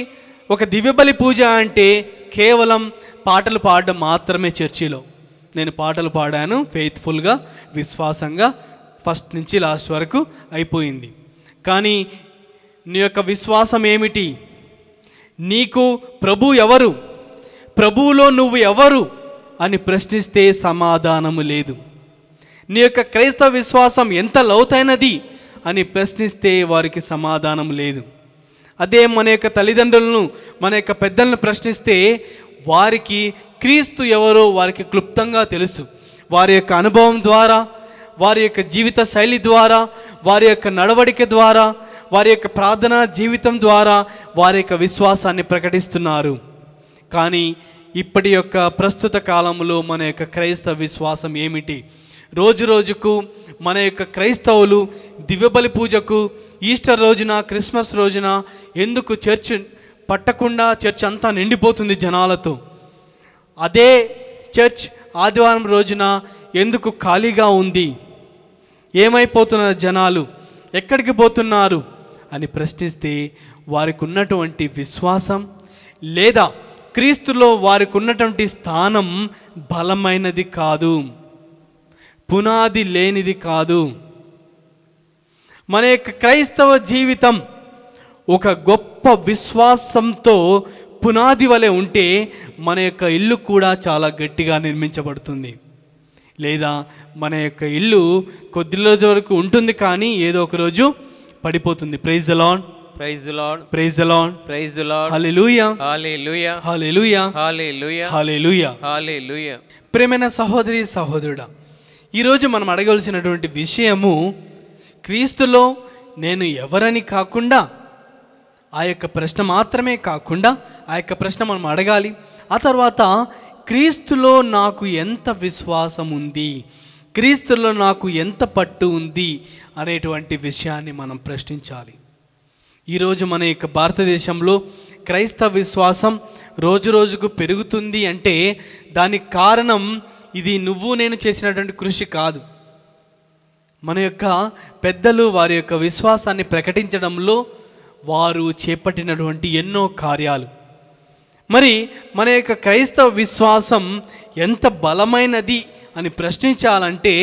[SPEAKER 2] ఒక దివ్యబలి పూజ అంటే కేవలం పాటలు పాడడం మాత్రమే చర్చిలో నేను పాటలు పాడాను ఫెయిత్ఫుల్గా విశ్వాసంగా ఫస్ట్ నుంచి లాస్ట్ వరకు అయిపోయింది కానీ నీ యొక్క విశ్వాసం ఏమిటి నీకు ప్రభు ఎవరు ప్రభువులో నువ్వు ఎవరు అని ప్రశ్నిస్తే సమాధానము లేదు నీ యొక్క క్రైస్తవ విశ్వాసం ఎంత లోతైనది అని ప్రశ్నిస్తే వారికి సమాధానం లేదు అదే మన యొక్క తల్లిదండ్రులను మన యొక్క పెద్దలను ప్రశ్నిస్తే వారికి క్రీస్తు ఎవరో వారికి క్లుప్తంగా తెలుసు వారి యొక్క అనుభవం ద్వారా వారి యొక్క జీవిత శైలి ద్వారా వారి యొక్క నడవడిక ద్వారా వారి యొక్క ప్రార్థనా జీవితం ద్వారా వారి యొక్క విశ్వాసాన్ని ప్రకటిస్తున్నారు కానీ ఇప్పటి యొక్క ప్రస్తుత కాలంలో మన యొక్క క్రైస్తవ విశ్వాసం ఏమిటి రోజు రోజుకు మన యొక్క క్రైస్తవులు దివ్యబలి పూజకు ఈస్టర్ రోజున క్రిస్మస్ రోజున ఎందుకు చర్చ్ పట్టకుండా చర్చ్ అంతా నిండిపోతుంది జనాలతో అదే చర్చ్ ఆదివారం రోజున ఎందుకు ఖాళీగా ఉంది ఏమైపోతున్నారు జనాలు ఎక్కడికి పోతున్నారు అని ప్రశ్నిస్తే వారికి ఉన్నటువంటి విశ్వాసం లేదా క్రీస్తులో వారికి ఉన్నటువంటి స్థానం బలమైనది కాదు పునాది లేనిది కాదు మన యొక్క క్రైస్తవ జీవితం ఒక గొప్ప విశ్వాసంతో పునాది వలె ఉంటే మన యొక్క ఇల్లు కూడా చాలా గట్టిగా నిర్మించబడుతుంది లేదా మన యొక్క ఇల్లు కొద్ది రోజు వరకు ఉంటుంది కానీ ఏదో ఒక రోజు పడిపోతుంది ప్రైజ్ అలాన్
[SPEAKER 1] praise lord praise lord praise lord hallelujah hallelujah hallelujah hallelujah hallelujah hallelujah
[SPEAKER 2] ప్రేమైన సహోదరి సహోదరుడా ఈరోజు మనం అడగవలసినటువంటి విషయము క్రీస్తులో నేను ఎవరని కాకుండా ఆ యొక్క ప్రశ్న మాత్రమే కాకుండా ఆ యొక్క ప్రశ్న మనం అడగాలి ఆ తర్వాత క్రీస్తులో నాకు ఎంత విశ్వాసం ఉంది క్రీస్తులో నాకు ఎంత పట్టు ఉంది అనేటువంటి విషయాన్ని మనం ప్రశ్నించాలి ఈరోజు మన యొక్క భారతదేశంలో క్రైస్తవ విశ్వాసం రోజు రోజుకు పెరుగుతుంది అంటే దానికి కారణం ఇది నువ్వు నేను చేసినటువంటి కృషి కాదు మన యొక్క పెద్దలు వారి యొక్క విశ్వాసాన్ని ప్రకటించడంలో వారు చేపట్టినటువంటి ఎన్నో కార్యాలు మరి మన యొక్క క్రైస్తవ విశ్వాసం ఎంత బలమైనది అని ప్రశ్నించాలంటే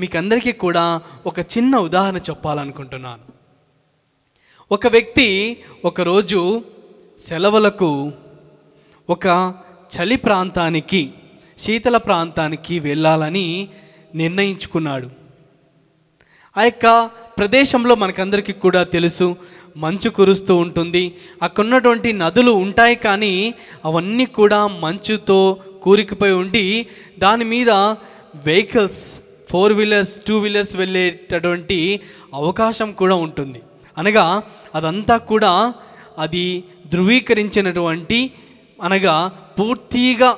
[SPEAKER 2] మీకందరికీ కూడా ఒక చిన్న ఉదాహరణ చెప్పాలనుకుంటున్నాను ఒక వ్యక్తి ఒకరోజు సెలవులకు ఒక చలి ప్రాంతానికి శీతల ప్రాంతానికి వెళ్ళాలని నిర్ణయించుకున్నాడు ఆ యొక్క ప్రదేశంలో మనకందరికీ కూడా తెలుసు మంచు కురుస్తూ ఉంటుంది అక్కడున్నటువంటి నదులు ఉంటాయి కానీ అవన్నీ కూడా మంచుతో కూరికిపోయి ఉండి దాని మీద vehicles four wheelers two wheelers వెళ్ళేటటువంటి అవకాశం కూడా ఉంటుంది అనగా అదంతా కూడా అది ధృవీకరించినటువంటి అనగా పూర్తిగా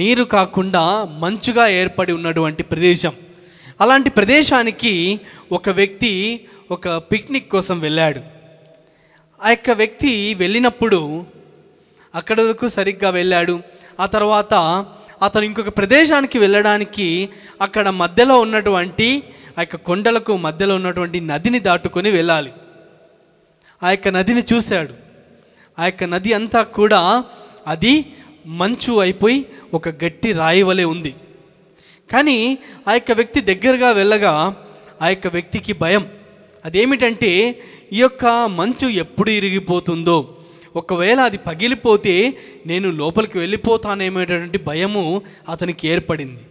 [SPEAKER 2] నీరు కాకుండా మంచుగా ఏర్పడి ఉన్నటువంటి ప్రదేశం అలాంటి ప్రదేశానికి ఒక వ్యక్తి ఒక పిక్నిక్ కోసం వెళ్ళాడు ఆ యొక్క వ్యక్తి వెళ్ళినప్పుడు అక్కడ వరకు సరిగ్గా వెళ్ళాడు ఆ తర్వాత అతను ఇంకొక ప్రదేశానికి వెళ్ళడానికి అక్కడ మధ్యలో ఉన్నటువంటి ఆ యొక్క కొండలకు మధ్యలో ఉన్నటువంటి నదిని దాటుకొని వెళ్ళాలి ఆ యొక్క నదిని చూశాడు ఆ యొక్క నది అంతా కూడా అది మంచు అయిపోయి ఒక గట్టి రాయి వలె ఉంది కానీ ఆ యొక్క వ్యక్తి దగ్గరగా వెళ్ళగా ఆ యొక్క వ్యక్తికి భయం అదేమిటంటే ఈ యొక్క మంచు ఎప్పుడు ఇరిగిపోతుందో ఒకవేళ అది పగిలిపోతే నేను లోపలికి వెళ్ళిపోతానేమేటటువంటి భయము అతనికి ఏర్పడింది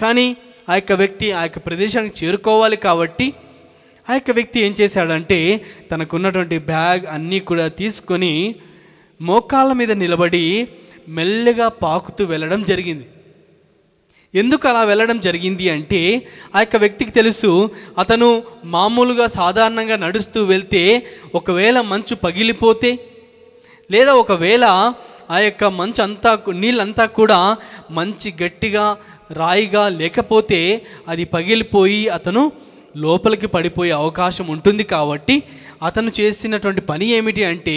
[SPEAKER 2] కానీ ఆ యొక్క వ్యక్తి ఆ యొక్క ప్రదేశానికి చేరుకోవాలి కాబట్టి ఆ యొక్క వ్యక్తి ఏం చేశాడంటే తనకున్నటువంటి బ్యాగ్ అన్నీ కూడా తీసుకొని మోకాళ్ళ మీద నిలబడి మెల్లగా పాకుతూ వెళ్ళడం జరిగింది ఎందుకు అలా వెళ్ళడం జరిగింది అంటే ఆ యొక్క వ్యక్తికి తెలుసు అతను మామూలుగా సాధారణంగా నడుస్తూ వెళ్తే ఒకవేళ మంచు పగిలిపోతే లేదా ఒకవేళ ఆ యొక్క మంచు అంతా నీళ్ళంతా కూడా మంచి గట్టిగా రాయిగా లేకపోతే అది పగిలిపోయి అతను లోపలికి పడిపోయే అవకాశం ఉంటుంది కాబట్టి అతను చేసినటువంటి పని ఏమిటి అంటే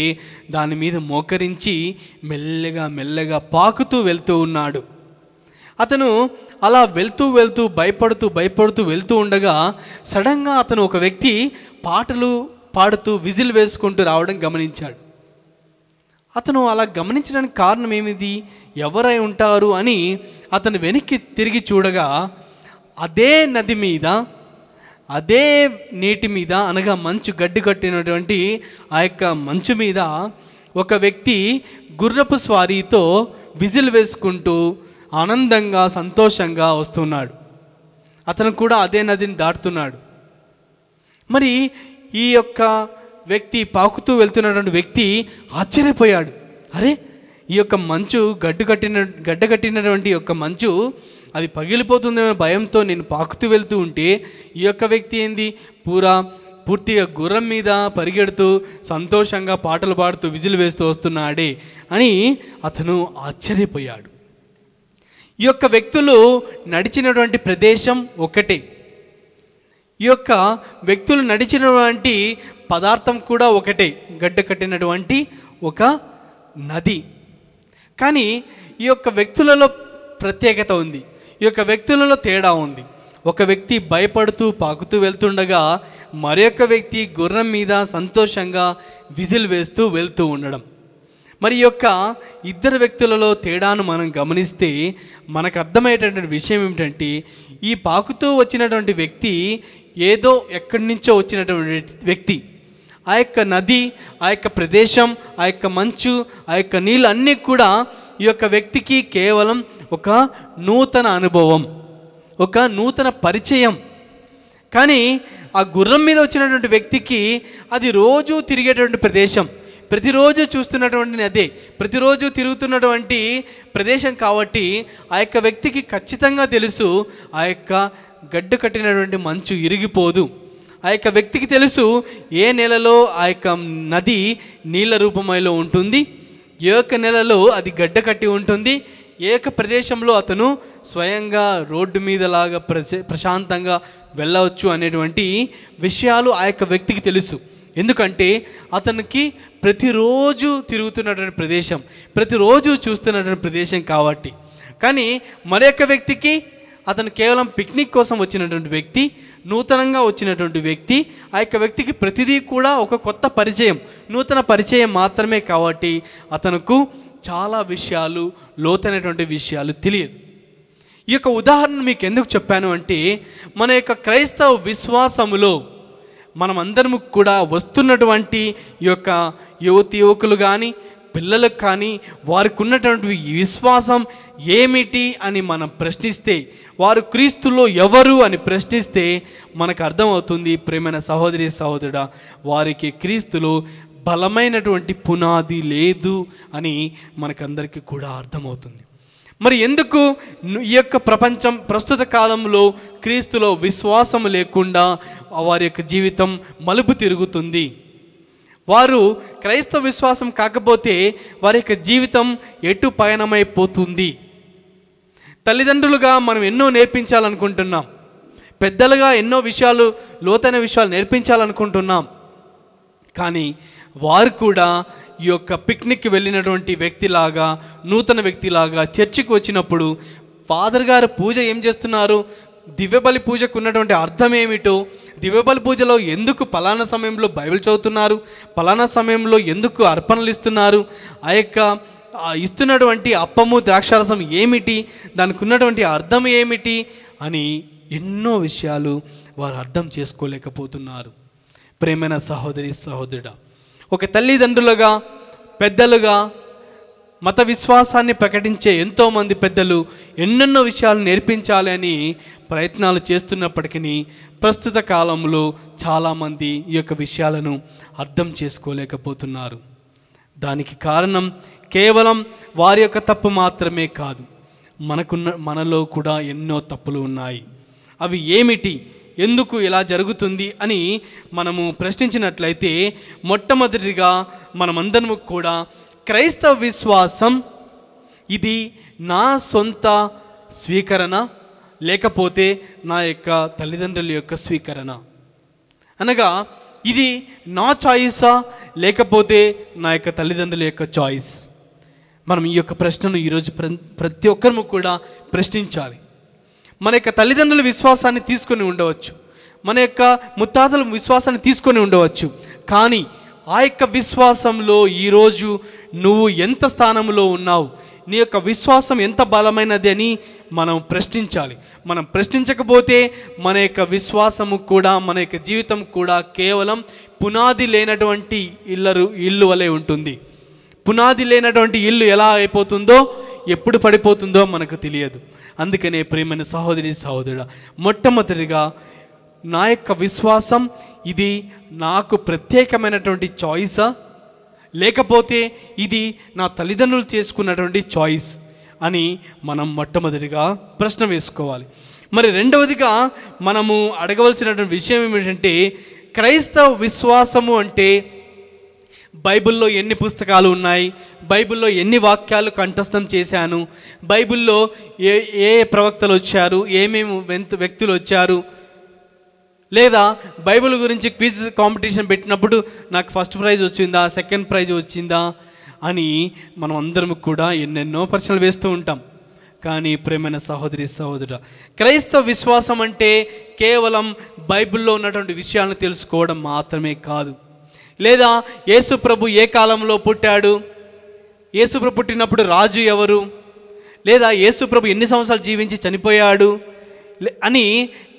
[SPEAKER 2] దాని మీద మోకరించి మెల్లగా మెల్లగా పాకుతూ వెళ్తూ ఉన్నాడు అతను అలా వెళ్తూ వెళ్తూ భయపడుతూ భయపడుతూ వెళ్తూ ఉండగా సడన్గా అతను ఒక వ్యక్తి పాటలు పాడుతూ విజిల్ వేసుకుంటూ రావడం గమనించాడు అతను అలా గమనించడానికి కారణం ఏమిది ఎవరై ఉంటారు అని అతను వెనక్కి తిరిగి చూడగా అదే నది మీద అదే నీటి మీద అనగా మంచు గడ్డి కట్టినటువంటి ఆ యొక్క మంచు మీద ఒక వ్యక్తి గుర్రపు స్వారీతో విజిల్ వేసుకుంటూ ఆనందంగా సంతోషంగా వస్తున్నాడు అతను కూడా అదే నదిని దాటుతున్నాడు మరి ఈ యొక్క వ్యక్తి పాకుతూ వెళ్తున్నటువంటి వ్యక్తి ఆశ్చర్యపోయాడు అరే ఈ యొక్క మంచు గడ్డు కట్టిన గడ్డ కట్టినటువంటి యొక్క మంచు అది పగిలిపోతుందనే భయంతో నేను పాకుతూ వెళ్తూ ఉంటే ఈ యొక్క వ్యక్తి ఏంది పూరా పూర్తిగా గుర్రం మీద పరిగెడుతూ సంతోషంగా పాటలు పాడుతూ విజులు వేస్తూ వస్తున్నాడే అని అతను ఆశ్చర్యపోయాడు ఈ యొక్క వ్యక్తులు నడిచినటువంటి ప్రదేశం ఒకటే ఈ యొక్క వ్యక్తులు నడిచినటువంటి పదార్థం కూడా ఒకటే గడ్డ కట్టినటువంటి ఒక నది కానీ ఈ యొక్క వ్యక్తులలో ప్రత్యేకత ఉంది ఈ యొక్క వ్యక్తులలో తేడా ఉంది ఒక వ్యక్తి భయపడుతూ పాకుతూ వెళ్తుండగా మరొక వ్యక్తి గుర్రం మీద సంతోషంగా విజిల్ వేస్తూ వెళ్తూ ఉండడం మరి యొక్క ఇద్దరు వ్యక్తులలో తేడాను మనం గమనిస్తే మనకు అర్థమయ్యేటటువంటి విషయం ఏమిటంటే ఈ పాకుతూ వచ్చినటువంటి వ్యక్తి ఏదో ఎక్కడి నుంచో వచ్చినటువంటి వ్యక్తి ఆ యొక్క నది ఆ యొక్క ప్రదేశం ఆ యొక్క మంచు ఆ యొక్క నీళ్ళు అన్నీ కూడా ఈ యొక్క వ్యక్తికి కేవలం ఒక నూతన అనుభవం ఒక నూతన పరిచయం కానీ ఆ గుర్రం మీద వచ్చినటువంటి వ్యక్తికి అది రోజు తిరిగేటువంటి ప్రదేశం ప్రతిరోజు చూస్తున్నటువంటి అదే ప్రతిరోజు తిరుగుతున్నటువంటి ప్రదేశం కాబట్టి ఆ యొక్క వ్యక్తికి ఖచ్చితంగా తెలుసు ఆ యొక్క గడ్డు కట్టినటువంటి మంచు ఇరిగిపోదు ఆ యొక్క వ్యక్తికి తెలుసు ఏ నెలలో ఆ యొక్క నది నీళ్ళ రూపమైలో ఉంటుంది ఏ యొక్క నెలలో అది గడ్డ కట్టి ఉంటుంది ఏక ప్రదేశంలో అతను స్వయంగా రోడ్డు మీదలాగా ప్రశాంతంగా వెళ్ళవచ్చు అనేటువంటి విషయాలు ఆ యొక్క వ్యక్తికి తెలుసు ఎందుకంటే అతనికి ప్రతిరోజు తిరుగుతున్నటువంటి ప్రదేశం ప్రతిరోజు చూస్తున్నటువంటి ప్రదేశం కాబట్టి కానీ మరి వ్యక్తికి అతను కేవలం పిక్నిక్ కోసం వచ్చినటువంటి వ్యక్తి నూతనంగా వచ్చినటువంటి వ్యక్తి ఆ యొక్క వ్యక్తికి ప్రతిదీ కూడా ఒక కొత్త పరిచయం నూతన పరిచయం మాత్రమే కాబట్టి అతనుకు చాలా విషయాలు లోతైనటువంటి విషయాలు తెలియదు ఈ యొక్క ఉదాహరణ మీకు ఎందుకు చెప్పాను అంటే మన యొక్క క్రైస్తవ విశ్వాసములో మనం కూడా వస్తున్నటువంటి ఈ యొక్క యువతి యువకులు కానీ పిల్లలకు కానీ వారికి ఉన్నటువంటి విశ్వాసం ఏమిటి అని మనం ప్రశ్నిస్తే వారు క్రీస్తులో ఎవరు అని ప్రశ్నిస్తే మనకు అర్థమవుతుంది ప్రేమైన సహోదరి సహోదరుడ వారికి క్రీస్తులో బలమైనటువంటి పునాది లేదు అని మనకందరికీ కూడా అర్థమవుతుంది మరి ఎందుకు ఈ యొక్క ప్రపంచం ప్రస్తుత కాలంలో క్రీస్తులో విశ్వాసం లేకుండా వారి యొక్క జీవితం మలుపు తిరుగుతుంది వారు క్రైస్తవ విశ్వాసం కాకపోతే వారి యొక్క జీవితం ఎటు పయనమైపోతుంది తల్లిదండ్రులుగా మనం ఎన్నో నేర్పించాలనుకుంటున్నాం పెద్దలుగా ఎన్నో విషయాలు లోతైన విషయాలు నేర్పించాలనుకుంటున్నాం కానీ వారు కూడా ఈ యొక్క పిక్నిక్కి వెళ్ళినటువంటి వ్యక్తిలాగా నూతన వ్యక్తిలాగా చర్చికి వచ్చినప్పుడు ఫాదర్ గారు పూజ ఏం చేస్తున్నారు దివ్యబలి పూజకు ఉన్నటువంటి అర్థం ఏమిటో దివ్యబలి పూజలో ఎందుకు పలానా సమయంలో బైబిల్ చదువుతున్నారు పలానా సమయంలో ఎందుకు అర్పణలు ఇస్తున్నారు ఆ యొక్క ఇస్తున్నటువంటి అప్పము ద్రాక్షారసం ఏమిటి దానికి ఉన్నటువంటి అర్థం ఏమిటి అని ఎన్నో విషయాలు వారు అర్థం చేసుకోలేకపోతున్నారు ప్రేమైన సహోదరి సహోదరుడ ఒక తల్లిదండ్రులుగా పెద్దలుగా మత విశ్వాసాన్ని ప్రకటించే ఎంతోమంది పెద్దలు ఎన్నెన్నో విషయాలు నేర్పించాలి అని ప్రయత్నాలు చేస్తున్నప్పటికీ ప్రస్తుత కాలంలో చాలామంది ఈ యొక్క విషయాలను అర్థం చేసుకోలేకపోతున్నారు దానికి కారణం కేవలం వారి యొక్క తప్పు మాత్రమే కాదు మనకున్న మనలో కూడా ఎన్నో తప్పులు ఉన్నాయి అవి ఏమిటి ఎందుకు ఇలా జరుగుతుంది అని మనము ప్రశ్నించినట్లయితే మొట్టమొదటిగా మనమందరము కూడా క్రైస్తవ విశ్వాసం ఇది నా సొంత స్వీకరణ లేకపోతే నా యొక్క తల్లిదండ్రుల యొక్క స్వీకరణ అనగా ఇది నా చాయిసా లేకపోతే నా యొక్క తల్లిదండ్రుల యొక్క చాయిస్ మనం ఈ యొక్క ప్రశ్నను ఈరోజు ప్ర ప్రతి ఒక్కరము కూడా ప్రశ్నించాలి మన యొక్క తల్లిదండ్రుల విశ్వాసాన్ని తీసుకొని ఉండవచ్చు మన యొక్క ముత్తాతల విశ్వాసాన్ని తీసుకొని ఉండవచ్చు కానీ ఆ యొక్క విశ్వాసంలో ఈరోజు నువ్వు ఎంత స్థానంలో ఉన్నావు నీ యొక్క విశ్వాసం ఎంత బలమైనది అని మనం ప్రశ్నించాలి మనం ప్రశ్నించకపోతే మన యొక్క విశ్వాసము కూడా మన యొక్క జీవితం కూడా కేవలం పునాది లేనటువంటి ఇల్లరు ఇల్లు వలె ఉంటుంది పునాది లేనటువంటి ఇల్లు ఎలా అయిపోతుందో ఎప్పుడు పడిపోతుందో మనకు తెలియదు అందుకనే ప్రేమైన సహోదరి సహోదరుడు మొట్టమొదటిగా నా యొక్క విశ్వాసం ఇది నాకు ప్రత్యేకమైనటువంటి చాయిసా లేకపోతే ఇది నా తల్లిదండ్రులు చేసుకున్నటువంటి చాయిస్ అని మనం మొట్టమొదటిగా ప్రశ్న వేసుకోవాలి మరి రెండవదిగా మనము అడగవలసినటువంటి విషయం ఏమిటంటే క్రైస్తవ విశ్వాసము అంటే బైబిల్లో ఎన్ని పుస్తకాలు ఉన్నాయి బైబిల్లో ఎన్ని వాక్యాలు కంఠస్థం చేశాను బైబిల్లో ఏ ఏ ప్రవక్తలు వచ్చారు ఏమేమి వ్యక్తులు వచ్చారు లేదా బైబిల్ గురించి క్విజ్ కాంపిటీషన్ పెట్టినప్పుడు నాకు ఫస్ట్ ప్రైజ్ వచ్చిందా సెకండ్ ప్రైజ్ వచ్చిందా అని మనం అందరం కూడా ఎన్నెన్నో ప్రశ్నలు వేస్తూ ఉంటాం కానీ ప్రేమైన సహోదరి సహోదరు క్రైస్తవ విశ్వాసం అంటే కేవలం బైబిల్లో ఉన్నటువంటి విషయాలను తెలుసుకోవడం మాత్రమే కాదు లేదా యేసు ప్రభు ఏ కాలంలో పుట్టాడు యేసుప్రభు పుట్టినప్పుడు రాజు ఎవరు లేదా యేసుప్రభు ఎన్ని సంవత్సరాలు జీవించి చనిపోయాడు అని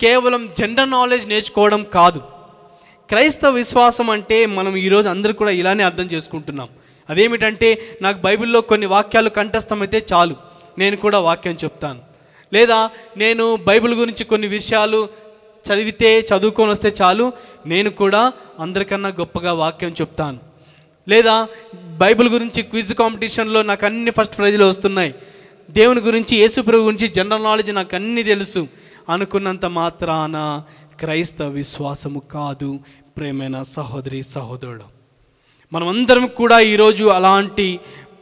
[SPEAKER 2] కేవలం జనరల్ నాలెడ్జ్ నేర్చుకోవడం కాదు క్రైస్తవ విశ్వాసం అంటే మనం ఈరోజు అందరూ కూడా ఇలానే అర్థం చేసుకుంటున్నాం అదేమిటంటే నాకు బైబిల్లో కొన్ని వాక్యాలు కంఠస్థమైతే చాలు నేను కూడా వాక్యం చెప్తాను లేదా నేను బైబిల్ గురించి కొన్ని విషయాలు చదివితే చదువుకొని వస్తే చాలు నేను కూడా అందరికన్నా గొప్పగా వాక్యం చెప్తాను లేదా బైబిల్ గురించి క్విజ్ కాంపిటీషన్లో నాకు అన్ని ఫస్ట్ ప్రైజ్లు వస్తున్నాయి దేవుని గురించి యేసుప్రభు గురించి జనరల్ నాలెడ్జ్ నాకు అన్నీ తెలుసు అనుకున్నంత మాత్రాన క్రైస్తవ విశ్వాసము కాదు ప్రేమైన సహోదరి సహోదరుడు మనమందరం కూడా ఈరోజు అలాంటి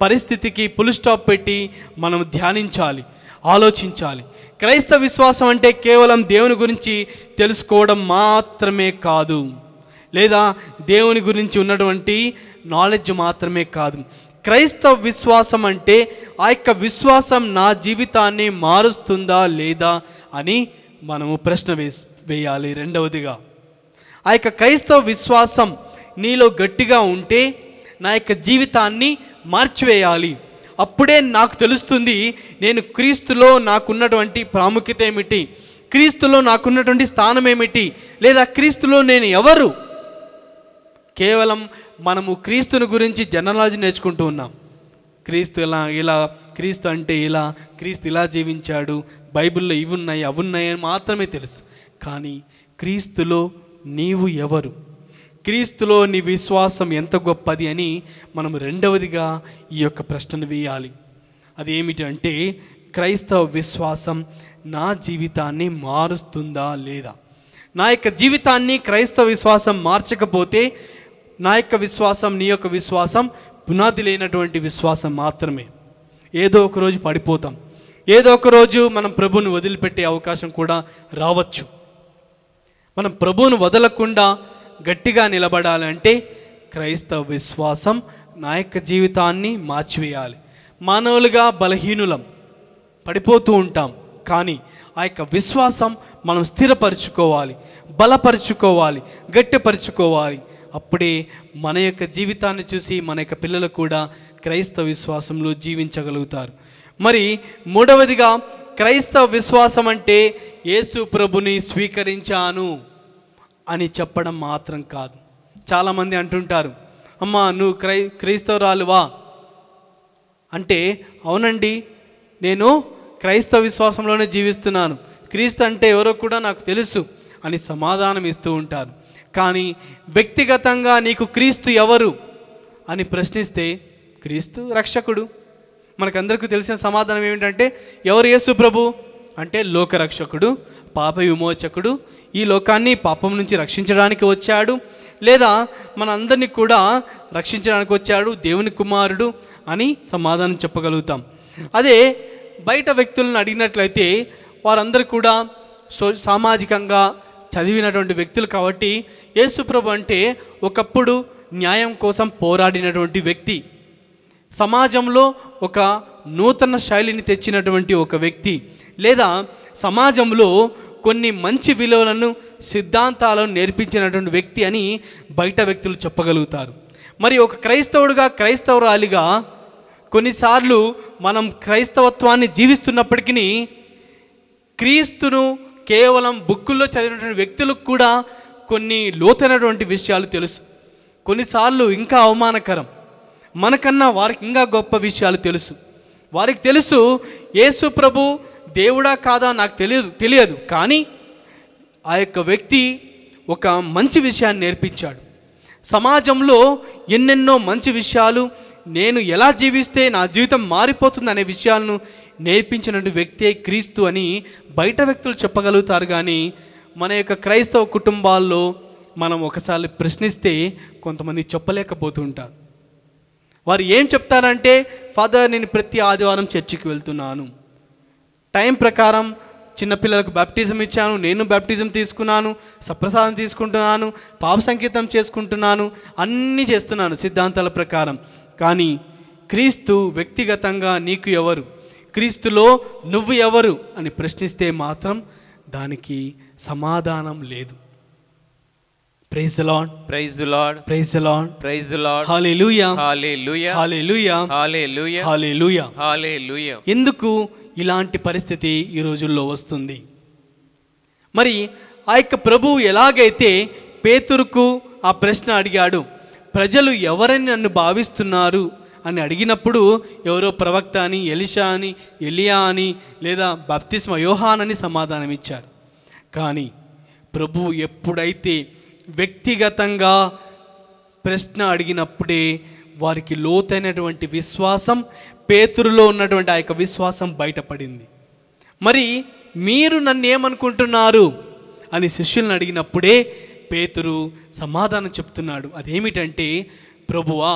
[SPEAKER 2] పరిస్థితికి పుల్ స్టాప్ పెట్టి మనం ధ్యానించాలి ఆలోచించాలి క్రైస్తవ విశ్వాసం అంటే కేవలం దేవుని గురించి తెలుసుకోవడం మాత్రమే కాదు లేదా దేవుని గురించి ఉన్నటువంటి నాలెడ్జ్ మాత్రమే కాదు క్రైస్తవ విశ్వాసం అంటే ఆ యొక్క విశ్వాసం నా జీవితాన్ని మారుస్తుందా లేదా అని మనము ప్రశ్న వేయాలి రెండవదిగా ఆ యొక్క క్రైస్తవ విశ్వాసం నీలో గట్టిగా ఉంటే నా యొక్క జీవితాన్ని మార్చివేయాలి అప్పుడే నాకు తెలుస్తుంది నేను క్రీస్తులో నాకున్నటువంటి ప్రాముఖ్యత ఏమిటి క్రీస్తులో నాకున్నటువంటి స్థానం ఏమిటి లేదా క్రీస్తులో నేను ఎవరు కేవలం మనము క్రీస్తుని గురించి జనరాజు నేర్చుకుంటూ ఉన్నాం క్రీస్తు ఇలా ఇలా క్రీస్తు అంటే ఇలా క్రీస్తు ఇలా జీవించాడు బైబిల్లో ఇవి ఉన్నాయి అవి ఉన్నాయని మాత్రమే తెలుసు కానీ క్రీస్తులో నీవు ఎవరు క్రీస్తులో నీ విశ్వాసం ఎంత గొప్పది అని మనం రెండవదిగా ఈ యొక్క ప్రశ్నను వేయాలి అది ఏమిటంటే క్రైస్తవ విశ్వాసం నా జీవితాన్ని మారుస్తుందా లేదా నా యొక్క జీవితాన్ని క్రైస్తవ విశ్వాసం మార్చకపోతే నా యొక్క విశ్వాసం నీ యొక్క విశ్వాసం పునాది లేనటువంటి విశ్వాసం మాత్రమే ఏదో ఒకరోజు పడిపోతాం ఏదో ఒకరోజు మనం ప్రభుని వదిలిపెట్టే అవకాశం కూడా రావచ్చు మనం ప్రభువును వదలకుండా గట్టిగా నిలబడాలంటే క్రైస్తవ విశ్వాసం నాయక జీవితాన్ని మార్చివేయాలి మానవులుగా బలహీనులం పడిపోతూ ఉంటాం కానీ ఆ యొక్క విశ్వాసం మనం స్థిరపరచుకోవాలి బలపరుచుకోవాలి గట్టిపరుచుకోవాలి అప్పుడే మన యొక్క జీవితాన్ని చూసి మన యొక్క పిల్లలు కూడా క్రైస్తవ విశ్వాసంలో జీవించగలుగుతారు మరి మూడవదిగా క్రైస్తవ విశ్వాసం అంటే యేసు ప్రభుని స్వీకరించాను అని చెప్పడం మాత్రం కాదు చాలామంది అంటుంటారు అమ్మ నువ్వు క్రై క్రైస్తవరాలువా అంటే అవునండి నేను క్రైస్తవ విశ్వాసంలోనే జీవిస్తున్నాను క్రీస్తు అంటే ఎవరో కూడా నాకు తెలుసు అని సమాధానం ఇస్తూ ఉంటారు కానీ వ్యక్తిగతంగా నీకు క్రీస్తు ఎవరు అని ప్రశ్నిస్తే క్రీస్తు రక్షకుడు మనకందరికీ తెలిసిన సమాధానం ఏమిటంటే ఎవరు యేసు ప్రభు అంటే లోకరక్షకుడు పాప విమోచకుడు ఈ లోకాన్ని పాపం నుంచి రక్షించడానికి వచ్చాడు లేదా మనందరినీ కూడా రక్షించడానికి వచ్చాడు దేవుని కుమారుడు అని సమాధానం చెప్పగలుగుతాం అదే బయట వ్యక్తులను అడిగినట్లయితే వారందరూ కూడా సో సామాజికంగా చదివినటువంటి వ్యక్తులు కాబట్టి యేసుప్రభు అంటే ఒకప్పుడు న్యాయం కోసం పోరాడినటువంటి వ్యక్తి సమాజంలో ఒక నూతన శైలిని తెచ్చినటువంటి ఒక వ్యక్తి లేదా సమాజంలో కొన్ని మంచి విలువలను సిద్ధాంతాలను నేర్పించినటువంటి వ్యక్తి అని బయట వ్యక్తులు చెప్పగలుగుతారు మరి ఒక క్రైస్తవుడుగా క్రైస్తవురాలిగా కొన్నిసార్లు మనం క్రైస్తవత్వాన్ని జీవిస్తున్నప్పటికీ క్రీస్తును కేవలం బుక్కుల్లో చదివినటువంటి వ్యక్తులకు కూడా కొన్ని లోతైనటువంటి విషయాలు తెలుసు కొన్నిసార్లు ఇంకా అవమానకరం మనకన్నా వారికి ఇంకా గొప్ప విషయాలు తెలుసు వారికి తెలుసు యేసు ప్రభు దేవుడా కాదా నాకు తెలియదు తెలియదు కానీ ఆ యొక్క వ్యక్తి ఒక మంచి విషయాన్ని నేర్పించాడు సమాజంలో ఎన్నెన్నో మంచి విషయాలు నేను ఎలా జీవిస్తే నా జీవితం మారిపోతుంది అనే విషయాలను నేర్పించినటువంటి వ్యక్తే క్రీస్తు అని బయట వ్యక్తులు చెప్పగలుగుతారు కానీ మన యొక్క క్రైస్తవ కుటుంబాల్లో మనం ఒకసారి ప్రశ్నిస్తే కొంతమంది చెప్పలేకపోతుంటారు వారు ఏం చెప్తారంటే ఫాదర్ నేను ప్రతి ఆదివారం చర్చికి వెళ్తున్నాను టైం ప్రకారం చిన్నపిల్లలకు బ్యాప్టిజం ఇచ్చాను నేను బ్యాప్టిజం తీసుకున్నాను సప్రసాదం తీసుకుంటున్నాను పాప సంకేతం చేసుకుంటున్నాను అన్నీ చేస్తున్నాను సిద్ధాంతాల ప్రకారం కానీ క్రీస్తు వ్యక్తిగతంగా నీకు ఎవరు క్రీస్తులో నువ్వు ఎవరు అని ప్రశ్నిస్తే మాత్రం దానికి సమాధానం లేదు praise the lord
[SPEAKER 1] praise the lord
[SPEAKER 2] praise the lord
[SPEAKER 1] praise the lord hallelujah hallelujah hallelujah hallelujah hallelujah hallelujah
[SPEAKER 2] ఎందుకు ఇలాంటి పరిస్థితి ఈ రోజుల్లో వస్తుంది మరి ఆ యొక్క ప్రభువు ఎలాగైతే పేతురుకు ఆ ప్రశ్న అడిగాడు ప్రజలు ఎవరని నన్ను భావిస్తున్నారు అని అడిగినప్పుడు ఎవరో ప్రవక్త అని ఎలిషా అని ఎలియా అని లేదా బప్తిస్మ యోహాన్ అని సమాధానం ఇచ్చారు కానీ ప్రభువు ఎప్పుడైతే వ్యక్తిగతంగా ప్రశ్న అడిగినప్పుడే వారికి లోతైనటువంటి విశ్వాసం పేతురులో ఉన్నటువంటి ఆ యొక్క విశ్వాసం బయటపడింది మరి మీరు నన్ను ఏమనుకుంటున్నారు అని శిష్యులను అడిగినప్పుడే పేతురు సమాధానం చెప్తున్నాడు అదేమిటంటే ప్రభువా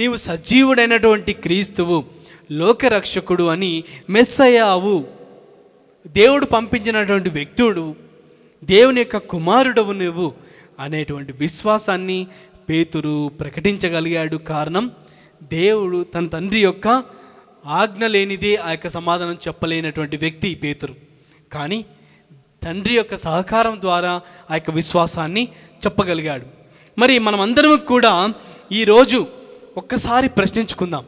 [SPEAKER 2] నీవు సజీవుడైనటువంటి క్రీస్తువు లోకరక్షకుడు అని మెస్ అయ్యావు దేవుడు పంపించినటువంటి వ్యక్తుడు దేవుని యొక్క కుమారుడవు నువ్వు అనేటువంటి విశ్వాసాన్ని పేతురు ప్రకటించగలిగాడు కారణం దేవుడు తన తండ్రి యొక్క ఆజ్ఞ లేనిదే ఆ యొక్క సమాధానం చెప్పలేనటువంటి వ్యక్తి పేతురు కానీ తండ్రి యొక్క సహకారం ద్వారా ఆ యొక్క విశ్వాసాన్ని చెప్పగలిగాడు మరి మనమందరం కూడా ఈరోజు ఒక్కసారి ప్రశ్నించుకుందాం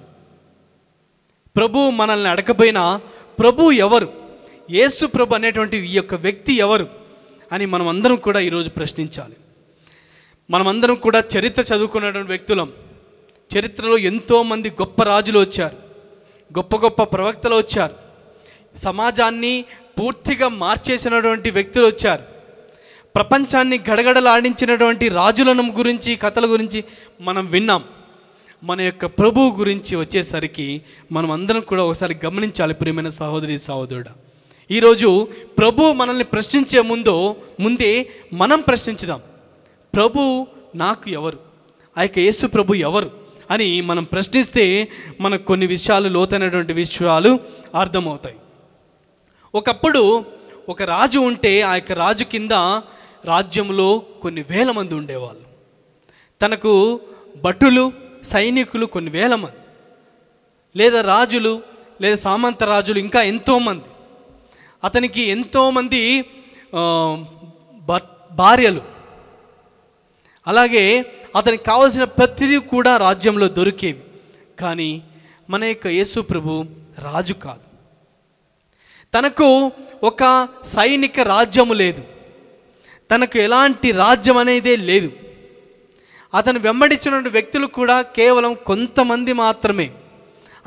[SPEAKER 2] ప్రభు మనల్ని అడగపోయినా ప్రభు ఎవరు యేసు ప్రభు అనేటువంటి ఈ యొక్క వ్యక్తి ఎవరు అని మనం అందరం కూడా ఈరోజు ప్రశ్నించాలి మనమందరం కూడా చరిత్ర చదువుకున్నటువంటి వ్యక్తులం చరిత్రలో ఎంతోమంది గొప్ప రాజులు వచ్చారు గొప్ప గొప్ప ప్రవక్తలు వచ్చారు సమాజాన్ని పూర్తిగా మార్చేసినటువంటి వ్యక్తులు వచ్చారు ప్రపంచాన్ని గడగడలాడించినటువంటి రాజులను గురించి కథల గురించి మనం విన్నాం మన యొక్క ప్రభువు గురించి వచ్చేసరికి మనం అందరం కూడా ఒకసారి గమనించాలి ప్రియమైన సహోదరి సహోదరుడు ఈరోజు ప్రభు మనల్ని ప్రశ్నించే ముందు ముందే మనం ప్రశ్నించుదాం ప్రభు నాకు ఎవరు ఆ యొక్క యేసు ప్రభు ఎవరు అని మనం ప్రశ్నిస్తే మనకు కొన్ని విషయాలు లోతైనటువంటి విషయాలు అర్థమవుతాయి ఒకప్పుడు ఒక రాజు ఉంటే ఆ యొక్క రాజు కింద రాజ్యంలో కొన్ని వేల మంది ఉండేవాళ్ళు తనకు భటులు సైనికులు కొన్ని వేల మంది లేదా రాజులు లేదా సామంత రాజులు ఇంకా ఎంతోమంది అతనికి ఎంతోమంది భార్యలు అలాగే అతనికి కావలసిన ప్రతిదీ కూడా రాజ్యంలో దొరికేవి కానీ మన యొక్క యేసు ప్రభు రాజు కాదు తనకు ఒక సైనిక రాజ్యము లేదు తనకు ఎలాంటి రాజ్యం అనేదే లేదు అతను వెంబడించినటువంటి వ్యక్తులు కూడా కేవలం కొంతమంది మాత్రమే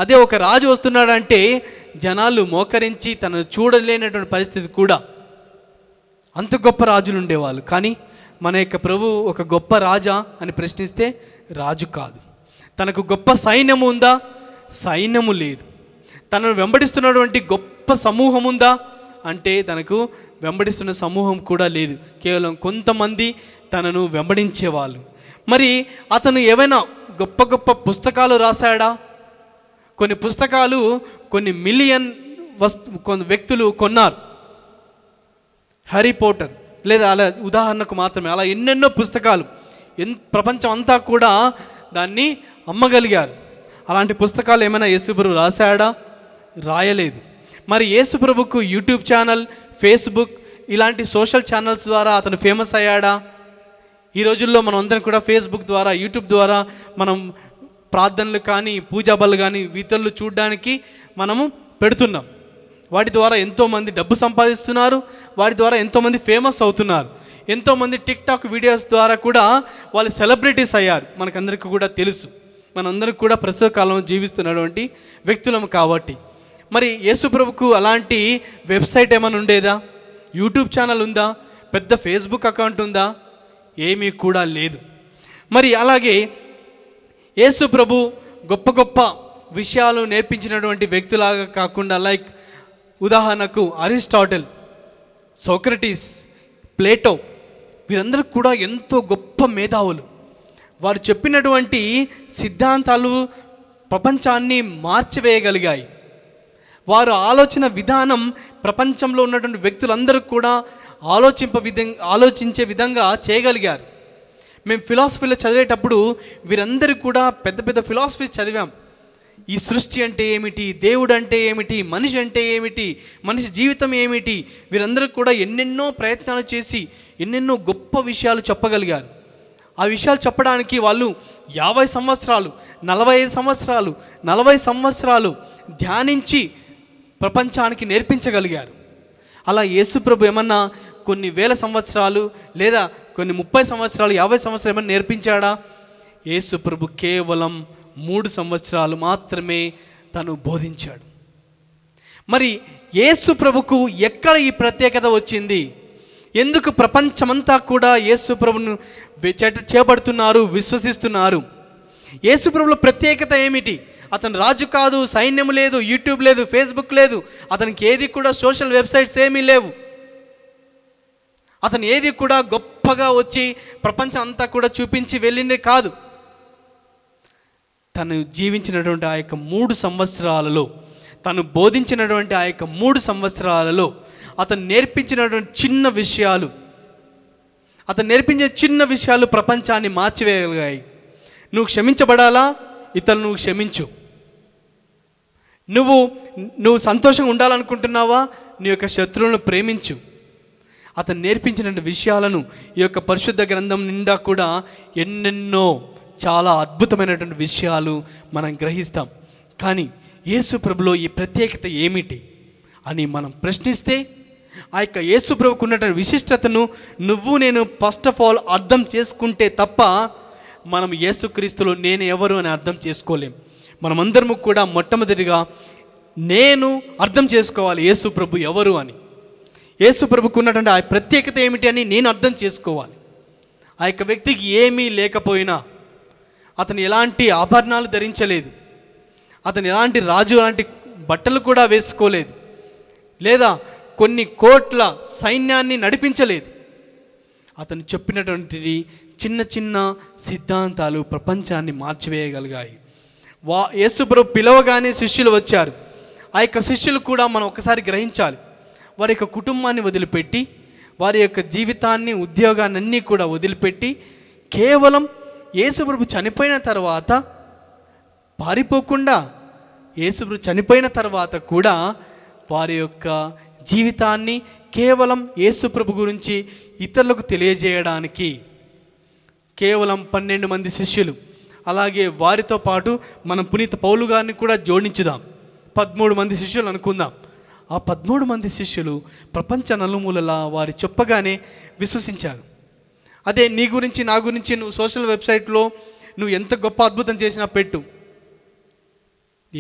[SPEAKER 2] అదే ఒక రాజు వస్తున్నాడంటే జనాలు మోకరించి తనను చూడలేనటువంటి పరిస్థితి కూడా అంత గొప్ప రాజులు ఉండేవాళ్ళు కానీ మన యొక్క ప్రభు ఒక గొప్ప రాజా అని ప్రశ్నిస్తే రాజు కాదు తనకు గొప్ప సైన్యము ఉందా సైన్యము లేదు తనను వెంబడిస్తున్నటువంటి గొప్ప సమూహం ఉందా అంటే తనకు వెంబడిస్తున్న సమూహం కూడా లేదు కేవలం కొంతమంది తనను వెంబడించేవాళ్ళు మరి అతను ఏమైనా గొప్ప గొప్ప పుస్తకాలు రాశాడా కొన్ని పుస్తకాలు కొన్ని మిలియన్ వస్తు కొన్ని వ్యక్తులు కొన్నారు హరి పోటర్ లేదా అలా ఉదాహరణకు మాత్రమే అలా ఎన్నెన్నో పుస్తకాలు ఎన్ ప్రపంచం అంతా కూడా దాన్ని అమ్మగలిగారు అలాంటి పుస్తకాలు ఏమైనా యేసుప్రభు రాశాడా రాయలేదు మరి యేసుప్రభుకు యూట్యూబ్ ఛానల్ ఫేస్బుక్ ఇలాంటి సోషల్ ఛానల్స్ ద్వారా అతను ఫేమస్ అయ్యాడా ఈ రోజుల్లో మనం అందరం కూడా ఫేస్బుక్ ద్వారా యూట్యూబ్ ద్వారా మనం ప్రార్థనలు కానీ పూజా కానీ వీతలు చూడడానికి మనము పెడుతున్నాం వాటి ద్వారా ఎంతోమంది డబ్బు సంపాదిస్తున్నారు వాటి ద్వారా ఎంతోమంది ఫేమస్ అవుతున్నారు ఎంతోమంది టిక్ టాక్ వీడియోస్ ద్వారా కూడా వాళ్ళు సెలబ్రిటీస్ అయ్యారు మనకందరికీ కూడా తెలుసు మనందరికీ కూడా ప్రస్తుత కాలంలో జీవిస్తున్నటువంటి వ్యక్తులం కాబట్టి మరి యేసుప్రభుకు అలాంటి వెబ్సైట్ ఏమైనా ఉండేదా యూట్యూబ్ ఛానల్ ఉందా పెద్ద ఫేస్బుక్ అకౌంట్ ఉందా ఏమీ కూడా లేదు మరి అలాగే యేసుప్రభు గొప్ప గొప్ప విషయాలు నేర్పించినటువంటి వ్యక్తులాగా కాకుండా లైక్ ఉదాహరణకు అరిస్టాటిల్ సోక్రటీస్ ప్లేటో వీరందరూ కూడా ఎంతో గొప్ప మేధావులు వారు చెప్పినటువంటి సిద్ధాంతాలు ప్రపంచాన్ని మార్చివేయగలిగాయి వారు ఆలోచన విధానం ప్రపంచంలో ఉన్నటువంటి వ్యక్తులందరూ కూడా ఆలోచింప విధంగా ఆలోచించే విధంగా చేయగలిగారు మేము ఫిలాసఫీలో చదివేటప్పుడు వీరందరూ కూడా పెద్ద పెద్ద ఫిలాసఫీ చదివాం ఈ సృష్టి అంటే ఏమిటి దేవుడు అంటే ఏమిటి మనిషి అంటే ఏమిటి మనిషి జీవితం ఏమిటి వీరందరూ కూడా ఎన్నెన్నో ప్రయత్నాలు చేసి ఎన్నెన్నో గొప్ప విషయాలు చెప్పగలిగారు ఆ విషయాలు చెప్పడానికి వాళ్ళు యాభై సంవత్సరాలు నలభై ఐదు సంవత్సరాలు నలభై సంవత్సరాలు ధ్యానించి ప్రపంచానికి నేర్పించగలిగారు అలా యేసుప్రభు ఏమన్నా కొన్ని వేల సంవత్సరాలు లేదా కొన్ని ముప్పై సంవత్సరాలు యాభై సంవత్సరాలు ఏమన్నా నేర్పించాడా యేసుప్రభు కేవలం మూడు సంవత్సరాలు మాత్రమే తను బోధించాడు మరి యేసు ప్రభుకు ఎక్కడ ఈ ప్రత్యేకత వచ్చింది ఎందుకు ప్రపంచమంతా కూడా యేసు ప్రభును చేపడుతున్నారు విశ్వసిస్తున్నారు యేసు ప్రభుల ప్రత్యేకత ఏమిటి అతను రాజు కాదు సైన్యం లేదు యూట్యూబ్ లేదు ఫేస్బుక్ లేదు అతనికి ఏది కూడా సోషల్ వెబ్సైట్స్ ఏమీ లేవు అతను ఏది కూడా గొప్పగా వచ్చి ప్రపంచం అంతా కూడా చూపించి వెళ్ళింది కాదు తను జీవించినటువంటి ఆ యొక్క మూడు సంవత్సరాలలో తను బోధించినటువంటి ఆ యొక్క మూడు సంవత్సరాలలో అతను నేర్పించినటువంటి చిన్న విషయాలు అతను నేర్పించే చిన్న విషయాలు ప్రపంచాన్ని మార్చివేయగలిగాయి నువ్వు క్షమించబడాలా ఇతరులు నువ్వు క్షమించు నువ్వు నువ్వు సంతోషంగా ఉండాలనుకుంటున్నావా నీ యొక్క శత్రువులను ప్రేమించు అతను నేర్పించిన విషయాలను ఈ యొక్క పరిశుద్ధ గ్రంథం నిండా కూడా ఎన్నెన్నో చాలా అద్భుతమైనటువంటి విషయాలు మనం గ్రహిస్తాం కానీ యేసు ప్రభులో ఈ ప్రత్యేకత ఏమిటి అని మనం ప్రశ్నిస్తే ఆ యొక్క యేసు ప్రభుకు ఉన్నటువంటి విశిష్టతను నువ్వు నేను ఫస్ట్ ఆఫ్ ఆల్ అర్థం చేసుకుంటే తప్ప మనం యేసుక్రీస్తులో నేను ఎవరు అని అర్థం చేసుకోలేం మనమందరము కూడా మొట్టమొదటిగా నేను అర్థం చేసుకోవాలి యేసు ప్రభు ఎవరు అని యేసు ప్రభుకు ఉన్నటువంటి ఆ ప్రత్యేకత ఏమిటి అని నేను అర్థం చేసుకోవాలి ఆ యొక్క వ్యక్తికి ఏమీ లేకపోయినా అతను ఎలాంటి ఆభరణాలు ధరించలేదు అతను ఎలాంటి రాజు లాంటి బట్టలు కూడా వేసుకోలేదు లేదా కొన్ని కోట్ల సైన్యాన్ని నడిపించలేదు అతను చెప్పినటువంటి చిన్న చిన్న సిద్ధాంతాలు ప్రపంచాన్ని మార్చివేయగలిగాయి వా యేసుప్రభు పిలవగానే శిష్యులు వచ్చారు ఆ యొక్క శిష్యులు కూడా మనం ఒకసారి గ్రహించాలి వారి యొక్క కుటుంబాన్ని వదిలిపెట్టి వారి యొక్క జీవితాన్ని ఉద్యోగాన్ని అన్నీ కూడా వదిలిపెట్టి కేవలం యేసుప్రభు చనిపోయిన తర్వాత పారిపోకుండా యేసుప్రభు చనిపోయిన తర్వాత కూడా వారి యొక్క జీవితాన్ని కేవలం యేసుప్రభు గురించి ఇతరులకు తెలియజేయడానికి కేవలం పన్నెండు మంది శిష్యులు అలాగే వారితో పాటు మనం పునీత పౌలు గారిని కూడా జోడించుదాం పదమూడు మంది శిష్యులు అనుకుందాం ఆ పదమూడు మంది శిష్యులు ప్రపంచ నలుమూలలా వారి చెప్పగానే విశ్వసించారు అదే నీ గురించి నా గురించి నువ్వు సోషల్ వెబ్సైట్లో నువ్వు ఎంత గొప్ప అద్భుతం చేసినా పెట్టు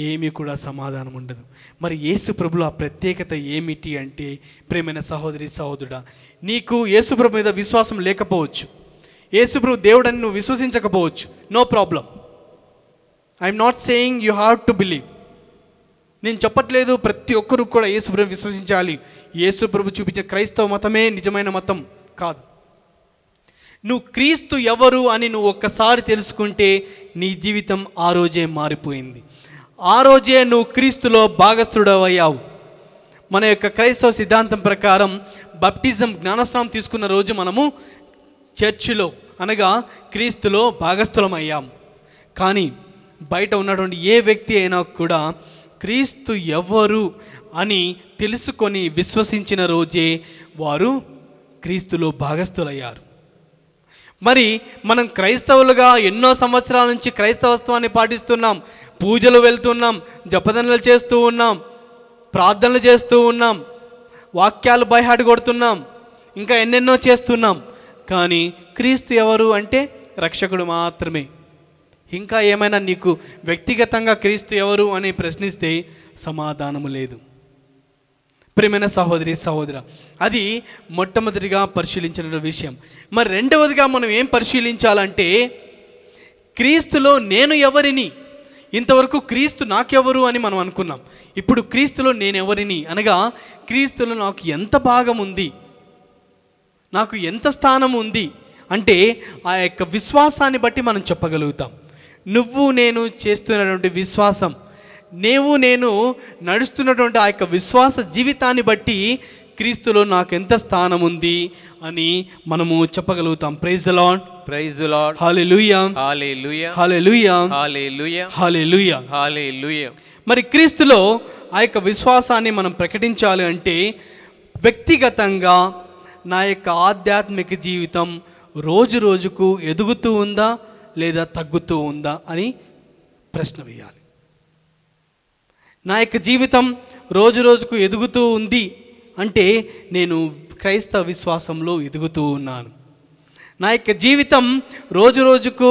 [SPEAKER 2] ఏమీ కూడా సమాధానం ఉండదు మరి యేసు ఆ ప్రత్యేకత ఏమిటి అంటే ప్రేమైన సహోదరి సహోదరుడా నీకు యేసుప్రభు మీద విశ్వాసం లేకపోవచ్చు యేసుప్రభు దేవుడని నువ్వు విశ్వసించకపోవచ్చు no problem I'm not saying you have to believe నేను చెప్పట్లేదు ప్రతి ఒక్కరు కూడా యేసుప్రభు విశ్వసించాలి యేసుప్రభు చూపించే క్రైస్తవ మతమే నిజమైన మతం కాదు నువ్వు క్రీస్తు ఎవరు అని నువ్వు ఒక్కసారి తెలుసుకుంటే నీ జీవితం ఆ రోజే మారిపోయింది ఆ రోజే నువ్వు క్రీస్తులో భాగస్థుడవయ్యావు మన యొక్క క్రైస్తవ సిద్ధాంతం ప్రకారం బప్టిజం జ్ఞానస్నానం తీసుకున్న రోజు మనము చర్చిలో అనగా క్రీస్తులో భాగస్థులమయ్యాం కానీ బయట ఉన్నటువంటి ఏ వ్యక్తి అయినా కూడా క్రీస్తు ఎవరు అని తెలుసుకొని విశ్వసించిన రోజే వారు క్రీస్తులో భాగస్థులయ్యారు మరి మనం క్రైస్తవులుగా ఎన్నో సంవత్సరాల నుంచి క్రైస్తవత్వాన్ని పాటిస్తున్నాం పూజలు వెళ్తున్నాం జపదనలు చేస్తూ ఉన్నాం ప్రార్థనలు చేస్తూ ఉన్నాం వాక్యాలు బయహాడు కొడుతున్నాం ఇంకా ఎన్నెన్నో చేస్తున్నాం కానీ క్రీస్తు ఎవరు అంటే రక్షకుడు మాత్రమే ఇంకా ఏమైనా నీకు వ్యక్తిగతంగా క్రీస్తు ఎవరు అని ప్రశ్నిస్తే సమాధానము లేదు ప్రేమైన సహోదరి సహోదర అది మొట్టమొదటిగా పరిశీలించిన విషయం మరి రెండవదిగా మనం ఏం పరిశీలించాలంటే క్రీస్తులో నేను ఎవరిని ఇంతవరకు క్రీస్తు నాకెవరు అని మనం అనుకున్నాం ఇప్పుడు క్రీస్తులో నేను ఎవరిని అనగా క్రీస్తులో నాకు ఎంత భాగం ఉంది నాకు ఎంత స్థానం ఉంది అంటే ఆ యొక్క విశ్వాసాన్ని బట్టి మనం చెప్పగలుగుతాం నువ్వు నేను చేస్తున్నటువంటి విశ్వాసం నీవు నేను నడుస్తున్నటువంటి ఆ యొక్క విశ్వాస జీవితాన్ని బట్టి క్రీస్తులో నాకు ఎంత స్థానం ఉంది అని మనము చెప్పగలుగుతాం praise lord
[SPEAKER 1] praise lord hallelujah hallelujah hallelujah hallelujah
[SPEAKER 2] hallelujah hallelujah మరి క్రీస్తులో ఆ యొక్క విశ్వాసాన్ని మనం ప్రకటించాలి అంటే వ్యక్తిగతంగా నా యొక్క ఆధ్యాత్మిక జీవితం రోజు రోజుకు ఎదుగుతూ ఉందా లేదా తగ్గుతూ ఉందా అని ప్రశ్న వేయాలి నా యొక్క జీవితం రోజు రోజుకు ఎదుగుతూ ఉంది అంటే నేను క్రైస్తవ విశ్వాసంలో ఎదుగుతూ ఉన్నాను నా యొక్క జీవితం రోజు రోజుకు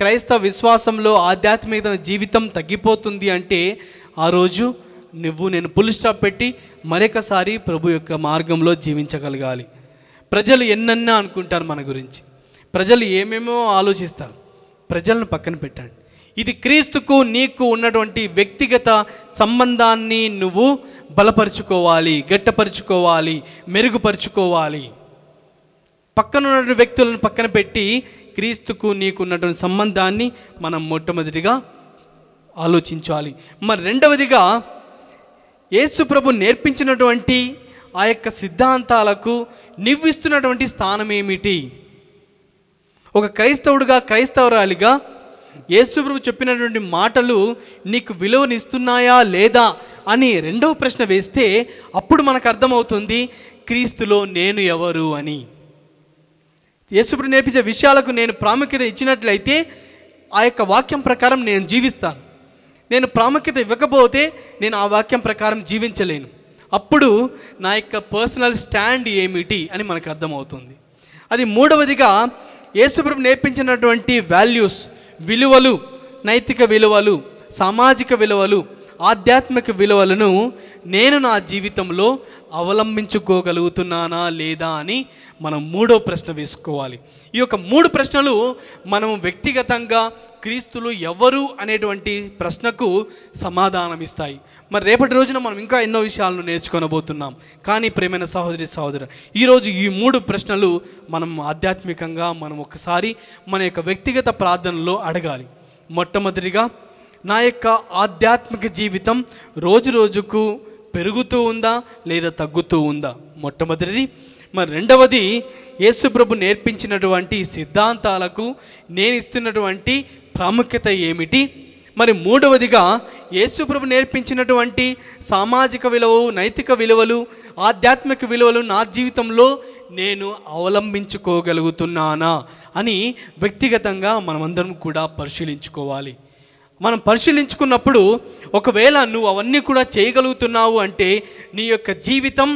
[SPEAKER 2] క్రైస్తవ విశ్వాసంలో ఆధ్యాత్మిక జీవితం తగ్గిపోతుంది అంటే ఆ రోజు నువ్వు నేను పుల్ స్టాప్ పెట్టి మరొకసారి ప్రభు యొక్క మార్గంలో జీవించగలగాలి ప్రజలు ఎన్నన్నా అనుకుంటారు మన గురించి ప్రజలు ఏమేమో ఆలోచిస్తారు ప్రజలను పక్కన పెట్టండి ఇది క్రీస్తుకు నీకు ఉన్నటువంటి వ్యక్తిగత సంబంధాన్ని నువ్వు బలపరుచుకోవాలి గట్టపరుచుకోవాలి మెరుగుపరుచుకోవాలి పక్కనున్నటువంటి వ్యక్తులను పక్కన పెట్టి క్రీస్తుకు నీకున్నటువంటి సంబంధాన్ని మనం మొట్టమొదటిగా ఆలోచించాలి మరి రెండవదిగా యేసుప్రభు నేర్పించినటువంటి ఆ యొక్క సిద్ధాంతాలకు నివ్విస్తున్నటువంటి స్థానం ఏమిటి ఒక క్రైస్తవుడిగా క్రైస్తవరాలిగా యేసుప్రభు చెప్పినటువంటి మాటలు నీకు విలువనిస్తున్నాయా లేదా అని రెండవ ప్రశ్న వేస్తే అప్పుడు మనకు అర్థమవుతుంది క్రీస్తులో నేను ఎవరు అని యేసుప్రభు నేర్పించే విషయాలకు నేను ప్రాముఖ్యత ఇచ్చినట్లయితే ఆ యొక్క వాక్యం ప్రకారం నేను జీవిస్తాను నేను ప్రాముఖ్యత ఇవ్వకపోతే నేను ఆ వాక్యం ప్రకారం జీవించలేను అప్పుడు నా యొక్క పర్సనల్ స్టాండ్ ఏమిటి అని మనకు అర్థమవుతుంది అది మూడవదిగా యేసుప్రభు నేర్పించినటువంటి వాల్యూస్ విలువలు నైతిక విలువలు సామాజిక విలువలు ఆధ్యాత్మిక విలువలను నేను నా జీవితంలో అవలంబించుకోగలుగుతున్నానా లేదా అని మనం మూడో ప్రశ్న వేసుకోవాలి ఈ యొక్క మూడు ప్రశ్నలు మనం వ్యక్తిగతంగా క్రీస్తులు ఎవరు అనేటువంటి ప్రశ్నకు సమాధానం ఇస్తాయి మరి రేపటి రోజున మనం ఇంకా ఎన్నో విషయాలను నేర్చుకొనబోతున్నాం కానీ ప్రేమైన సహోదరి సహోదరు ఈరోజు ఈ మూడు ప్రశ్నలు మనం ఆధ్యాత్మికంగా మనం ఒకసారి మన యొక్క వ్యక్తిగత ప్రార్థనలో అడగాలి మొట్టమొదటిగా నా యొక్క ఆధ్యాత్మిక జీవితం రోజు రోజుకు పెరుగుతూ ఉందా లేదా తగ్గుతూ ఉందా మొట్టమొదటిది మరి రెండవది యేసుప్రభు నేర్పించినటువంటి సిద్ధాంతాలకు నేను ఇస్తున్నటువంటి ప్రాముఖ్యత ఏమిటి మరి మూడవదిగా యేసుప్రభు నేర్పించినటువంటి సామాజిక విలువ నైతిక విలువలు ఆధ్యాత్మిక విలువలు నా జీవితంలో నేను అవలంబించుకోగలుగుతున్నానా అని వ్యక్తిగతంగా మనమందరం కూడా పరిశీలించుకోవాలి మనం పరిశీలించుకున్నప్పుడు ఒకవేళ నువ్వు అవన్నీ కూడా చేయగలుగుతున్నావు అంటే నీ యొక్క జీవితం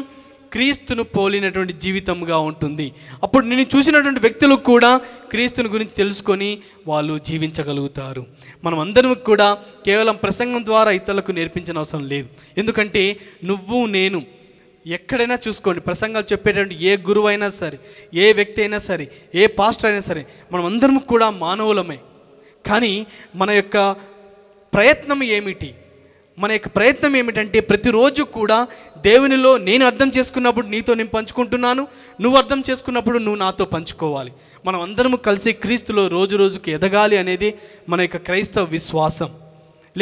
[SPEAKER 2] క్రీస్తును పోలినటువంటి జీవితంగా ఉంటుంది అప్పుడు నేను చూసినటువంటి వ్యక్తులు కూడా క్రీస్తుని గురించి తెలుసుకొని వాళ్ళు జీవించగలుగుతారు మనం అందరం కూడా కేవలం ప్రసంగం ద్వారా ఇతరులకు నేర్పించిన అవసరం లేదు ఎందుకంటే నువ్వు నేను ఎక్కడైనా చూసుకోండి ప్రసంగాలు చెప్పేటువంటి ఏ గురువు అయినా సరే ఏ వ్యక్తి అయినా సరే ఏ పాస్టర్ అయినా సరే మనం అందరం కూడా మానవులమే కానీ మన యొక్క ప్రయత్నం ఏమిటి మన యొక్క ప్రయత్నం ఏమిటంటే ప్రతిరోజు కూడా దేవునిలో నేను అర్థం చేసుకున్నప్పుడు నీతో నేను పంచుకుంటున్నాను నువ్వు అర్థం చేసుకున్నప్పుడు నువ్వు నాతో పంచుకోవాలి మనం అందరం కలిసి క్రీస్తులో రోజు రోజుకి ఎదగాలి అనేది మన యొక్క క్రైస్తవ విశ్వాసం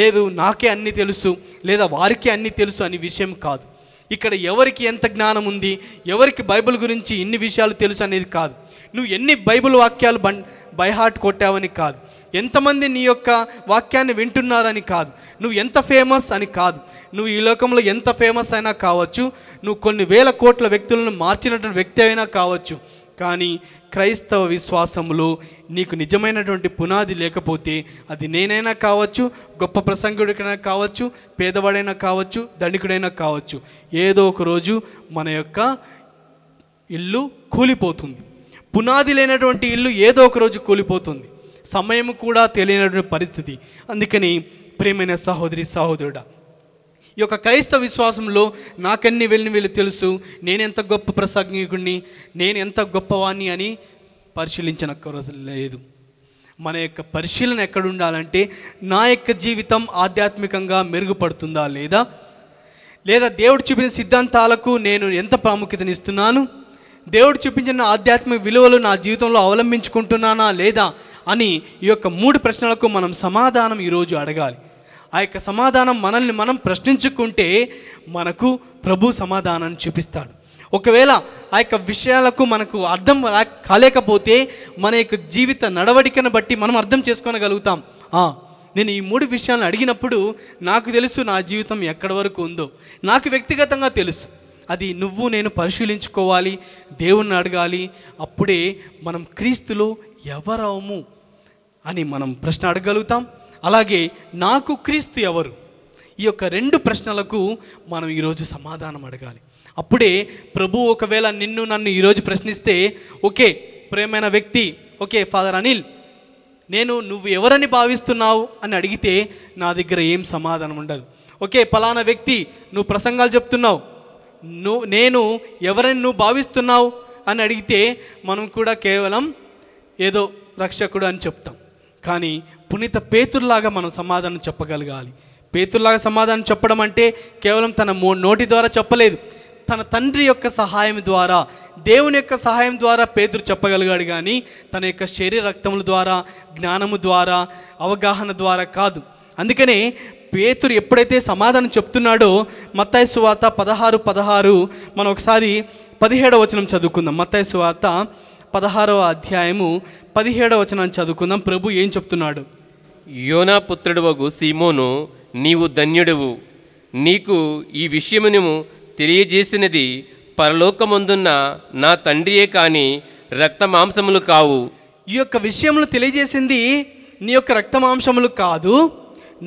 [SPEAKER 2] లేదు నాకే అన్నీ తెలుసు లేదా వారికే అన్నీ తెలుసు అనే విషయం కాదు ఇక్కడ ఎవరికి ఎంత జ్ఞానం ఉంది ఎవరికి బైబిల్ గురించి ఇన్ని విషయాలు తెలుసు అనేది కాదు నువ్వు ఎన్ని బైబిల్ వాక్యాలు బన్ బైహార్ట్ కొట్టావని కాదు ఎంతమంది నీ యొక్క వాక్యాన్ని వింటున్నారని కాదు నువ్వు ఎంత ఫేమస్ అని కాదు నువ్వు ఈ లోకంలో ఎంత ఫేమస్ అయినా కావచ్చు నువ్వు కొన్ని వేల కోట్ల వ్యక్తులను మార్చినటువంటి వ్యక్తి అయినా కావచ్చు కానీ క్రైస్తవ విశ్వాసంలో నీకు నిజమైనటువంటి పునాది లేకపోతే అది నేనైనా కావచ్చు గొప్ప ప్రసంగుడికైనా కావచ్చు పేదవాడైనా కావచ్చు ధనికుడైనా కావచ్చు ఏదో ఒక రోజు మన యొక్క ఇల్లు కూలిపోతుంది పునాది లేనటువంటి ఇల్లు ఏదో ఒక రోజు కూలిపోతుంది సమయం కూడా తెలియనటువంటి పరిస్థితి అందుకని ప్రేమైన సహోదరి సహోదరుడా ఈ యొక్క క్రైస్తవ విశ్వాసంలో నాకన్నీ వెళ్ళిన వీళ్ళు తెలుసు నేనెంత గొప్ప ప్రసంగికుడిని నేను ఎంత గొప్పవాణ్ణి అని పరిశీలించిన లేదు మన యొక్క పరిశీలన ఎక్కడ ఉండాలంటే నా యొక్క జీవితం ఆధ్యాత్మికంగా మెరుగుపడుతుందా లేదా లేదా దేవుడు చూపిన సిద్ధాంతాలకు నేను ఎంత ఇస్తున్నాను దేవుడు చూపించిన ఆధ్యాత్మిక విలువలు నా జీవితంలో అవలంబించుకుంటున్నానా లేదా అని ఈ యొక్క మూడు ప్రశ్నలకు మనం సమాధానం ఈరోజు అడగాలి ఆ యొక్క సమాధానం మనల్ని మనం ప్రశ్నించుకుంటే మనకు ప్రభు సమాధానాన్ని చూపిస్తాడు ఒకవేళ ఆ యొక్క విషయాలకు మనకు అర్థం కాలేకపోతే మన యొక్క జీవిత నడవడికను బట్టి మనం అర్థం చేసుకోగలుగుతాం నేను ఈ మూడు విషయాలను అడిగినప్పుడు నాకు తెలుసు నా జీవితం ఎక్కడి వరకు ఉందో నాకు వ్యక్తిగతంగా తెలుసు అది నువ్వు నేను పరిశీలించుకోవాలి దేవుణ్ణి అడగాలి అప్పుడే మనం క్రీస్తులో ఎవరవము అని మనం ప్రశ్న అడగలుగుతాం అలాగే నాకు క్రీస్తు ఎవరు ఈ యొక్క రెండు ప్రశ్నలకు మనం ఈరోజు సమాధానం అడగాలి అప్పుడే ప్రభు ఒకవేళ నిన్ను నన్ను ఈరోజు ప్రశ్నిస్తే ఓకే ప్రేమైన వ్యక్తి ఓకే ఫాదర్ అనిల్ నేను నువ్వు ఎవరని భావిస్తున్నావు అని అడిగితే నా దగ్గర ఏం సమాధానం ఉండదు ఓకే పలానా వ్యక్తి నువ్వు ప్రసంగాలు చెప్తున్నావు నువ్వు నేను ఎవరని నువ్వు భావిస్తున్నావు అని అడిగితే మనం కూడా కేవలం ఏదో రక్షకుడు అని చెప్తాం కానీ పునీత పేతుల్లాగా మనం సమాధానం చెప్పగలగాలి పేతుల్లాగా సమాధానం చెప్పడం అంటే కేవలం తన మో నోటి ద్వారా చెప్పలేదు తన తండ్రి యొక్క సహాయం ద్వారా దేవుని యొక్క సహాయం ద్వారా పేతురు చెప్పగలిగాడు కానీ తన యొక్క శరీర రక్తముల ద్వారా జ్ఞానము ద్వారా అవగాహన ద్వారా కాదు అందుకనే పేతురు ఎప్పుడైతే సమాధానం చెప్తున్నాడో మత్తాయి వార్త పదహారు పదహారు మనం ఒకసారి పదిహేడవ వచనం చదువుకుందాం మత్తాయి వార్త పదహారవ అధ్యాయము పదిహేడవ వచనం చదువుకుందాం ప్రభు ఏం చెప్తున్నాడు
[SPEAKER 1] యోనా పుత్రుడు వగు సీమోను నీవు ధన్యుడువు నీకు ఈ విషయమును తెలియజేసినది పరలోకమందున్న నా తండ్రియే కానీ రక్త మాంసములు కావు ఈ యొక్క
[SPEAKER 2] విషయములు తెలియజేసింది నీ యొక్క రక్త మాంసములు కాదు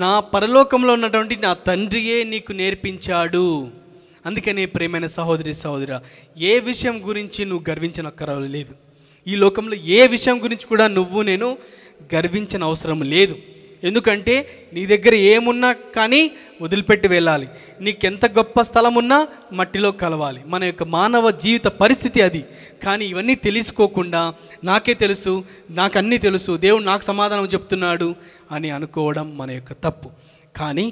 [SPEAKER 2] నా పరలోకంలో ఉన్నటువంటి నా తండ్రియే నీకు నేర్పించాడు అందుకనే ప్రేమైన సహోదరి సహోదరు ఏ విషయం గురించి నువ్వు గర్వించనక్కర లేదు ఈ లోకంలో ఏ విషయం గురించి కూడా నువ్వు నేను గర్వించిన అవసరం లేదు ఎందుకంటే నీ దగ్గర ఏమున్నా కానీ వదిలిపెట్టి వెళ్ళాలి నీకెంత గొప్ప స్థలం ఉన్నా మట్టిలో కలవాలి మన యొక్క మానవ జీవిత పరిస్థితి అది కానీ ఇవన్నీ తెలుసుకోకుండా నాకే తెలుసు నాకు అన్నీ తెలుసు దేవుడు నాకు సమాధానం చెప్తున్నాడు అని అనుకోవడం మన యొక్క తప్పు కానీ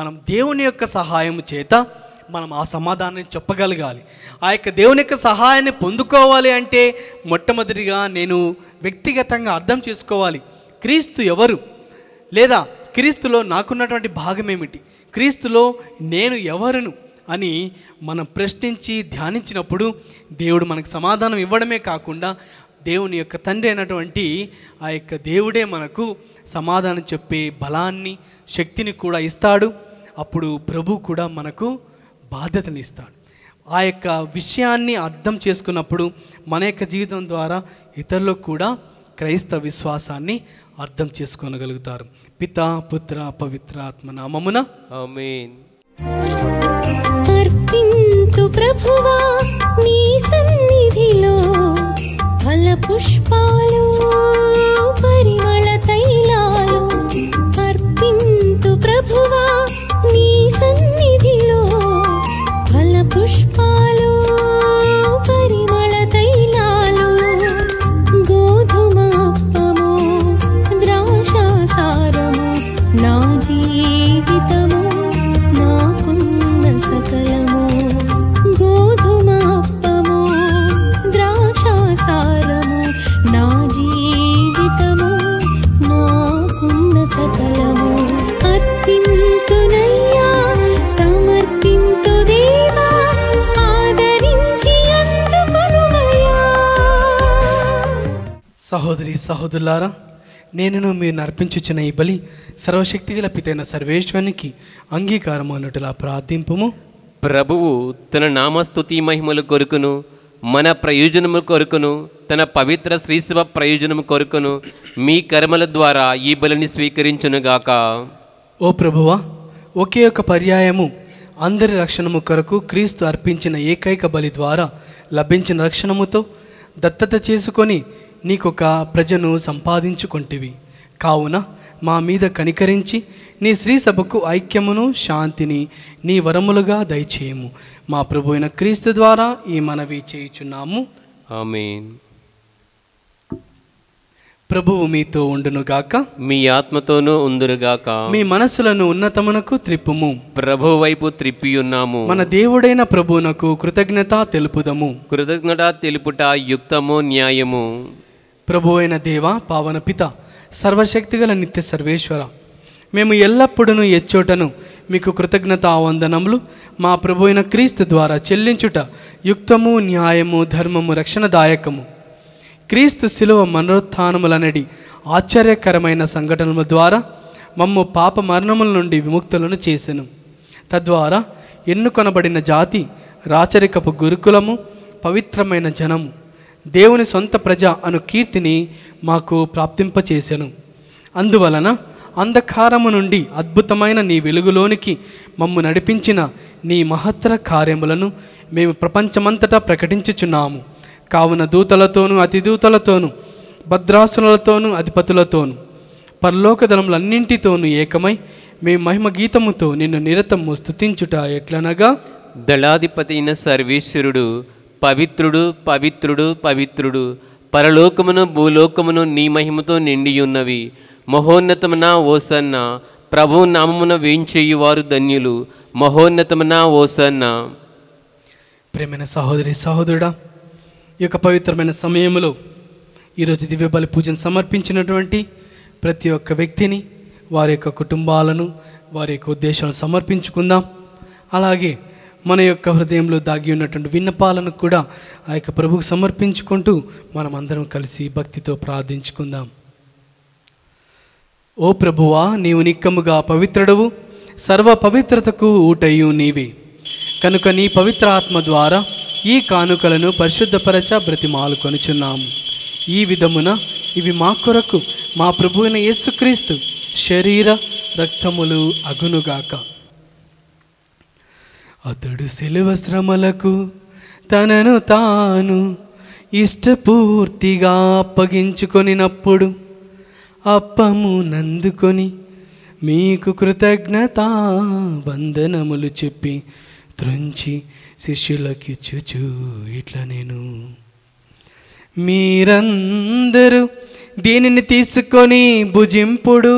[SPEAKER 2] మనం దేవుని యొక్క సహాయం చేత మనం ఆ సమాధానం చెప్పగలగాలి ఆ యొక్క దేవుని యొక్క సహాయాన్ని పొందుకోవాలి అంటే మొట్టమొదటిగా నేను వ్యక్తిగతంగా అర్థం చేసుకోవాలి క్రీస్తు ఎవరు లేదా క్రీస్తులో నాకున్నటువంటి భాగం ఏమిటి క్రీస్తులో నేను ఎవరును అని మనం ప్రశ్నించి ధ్యానించినప్పుడు దేవుడు మనకు సమాధానం ఇవ్వడమే కాకుండా దేవుని యొక్క తండ్రి అయినటువంటి ఆ యొక్క దేవుడే మనకు సమాధానం చెప్పే బలాన్ని శక్తిని కూడా ఇస్తాడు అప్పుడు ప్రభు కూడా మనకు బాధ్యతని ఇస్తాడు ఆ యొక్క విషయాన్ని అర్థం చేసుకున్నప్పుడు మన యొక్క జీవితం ద్వారా ఇతరులకు కూడా క్రైస్తవ విశ్వాసాన్ని అర్థం చేసుకోనగలుగుతారు పిత పుత్ర పవిత్ర ఆత్మ నామమున
[SPEAKER 3] పుష్పాలు పరిమళ తైలాలు అర్పింతు ప్రభువా पुष्पा
[SPEAKER 2] సహోదరులారా నేను మీరు అర్పించుచున్న ఈ బలి సర్వశక్తి గల పితైన సర్వేశ్వరునికి అంగీకారం అన్నట్టులా ప్రార్థింపము
[SPEAKER 1] ప్రభువు తన నామస్తుతి మహిమల కొరకును మన ప్రయోజనము కొరకును తన పవిత్ర శ్రీశివ ప్రయోజనము కొరకును మీ కర్మల ద్వారా ఈ బలిని స్వీకరించునుగాక
[SPEAKER 2] ఓ ప్రభువా ఒకే ఒక పర్యాయము అందరి రక్షణము కొరకు క్రీస్తు అర్పించిన ఏకైక బలి ద్వారా లభించిన రక్షణముతో దత్తత చేసుకొని నీకొక ప్రజను సంపాదించుకొంటివి కావున మా మీద కనికరించి నీ శ్రీ సభకు ఐక్యమును శాంతిని నీ వరములుగా దయచేయము మా ప్రభు అయిన క్రీస్తు ద్వారా ఈ మనవి చేయుచున్నాము ప్రభువు మీతో ఉండునుగాక
[SPEAKER 1] మీ ఆత్మతోనూ ఉందురుగాక మీ
[SPEAKER 2] మనసులను ఉన్నతమునకు
[SPEAKER 1] త్రిప్పుము ప్రభు వైపు త్రిప్పి ఉన్నాము మన
[SPEAKER 2] దేవుడైన ప్రభువునకు కృతజ్ఞత తెలుపుదము
[SPEAKER 1] కృతజ్ఞత తెలుపుట యుక్తము న్యాయము
[SPEAKER 2] ప్రభు అయిన దేవ పావన పిత సర్వశక్తిగల నిత్య సర్వేశ్వర మేము ఎల్లప్పుడూ ఎచ్చోటను మీకు కృతజ్ఞత వందనములు మా ప్రభు అయిన క్రీస్తు ద్వారా చెల్లించుట యుక్తము న్యాయము ధర్మము రక్షణదాయకము క్రీస్తు శిలువ మనరోత్థానములనడి ఆశ్చర్యకరమైన సంఘటనల ద్వారా మమ్ము పాప మరణముల నుండి విముక్తులను చేసెను తద్వారా ఎన్నుకొనబడిన జాతి రాచరికపు గురుకులము పవిత్రమైన జనము దేవుని సొంత ప్రజ అను కీర్తిని మాకు ప్రాప్తింపచేశాను అందువలన అంధకారము నుండి అద్భుతమైన నీ వెలుగులోనికి మమ్ము నడిపించిన నీ మహత్తర కార్యములను మేము ప్రపంచమంతటా ప్రకటించుచున్నాము కావున దూతలతోనూ అతిదూతలతోనూ భద్రాసులతోనూ అధిపతులతోనూ పరలోకదళములన్నింటితోనూ ఏకమై మేము మహిమ గీతముతో నిన్ను నిరతము స్థుతించుట ఎట్లనగా
[SPEAKER 1] దళాధిపతి అయిన సర్వేశ్వరుడు పవిత్రుడు పవిత్రుడు పవిత్రుడు పరలోకమును భూలోకమును నీ మహిమతో నిండియున్నవి మహోన్నతమున ఓసన్న ప్రభు నామమున వేయించేయువారు ధన్యులు మహోన్నతమున ఓసన్న
[SPEAKER 2] ప్రేమైన సహోదరి సహోదరుడా ఈ యొక్క పవిత్రమైన సమయంలో ఈరోజు బలి పూజను సమర్పించినటువంటి ప్రతి ఒక్క వ్యక్తిని వారి యొక్క కుటుంబాలను వారి యొక్క ఉద్దేశాలను సమర్పించుకుందాం అలాగే మన యొక్క హృదయంలో దాగి ఉన్నటువంటి విన్నపాలను కూడా ఆ యొక్క ప్రభుకు సమర్పించుకుంటూ మనం అందరం కలిసి భక్తితో ప్రార్థించుకుందాం ఓ ప్రభువా నీవు నిక్కముగా పవిత్రుడవు సర్వ పవిత్రతకు ఊటయు నీవే కనుక నీ పవిత్ర ఆత్మ ద్వారా ఈ కానుకలను పరిశుద్ధపరచ బ్రతిమాలు కొనుచున్నాము ఈ విధమున ఇవి మా కొరకు మా ప్రభువైన యేసుక్రీస్తు శరీర రక్తములు అగునుగాక అతడు సిలువ శ్రమలకు తనను తాను ఇష్టపూర్తిగా అప్పగించుకొనినప్పుడు అప్పము నందుకొని మీకు కృతజ్ఞత వందనములు చెప్పి త్రుంచి శిష్యులకిచ్చుచు ఇట్లా నేను మీరందరూ దీనిని తీసుకొని భుజింపుడు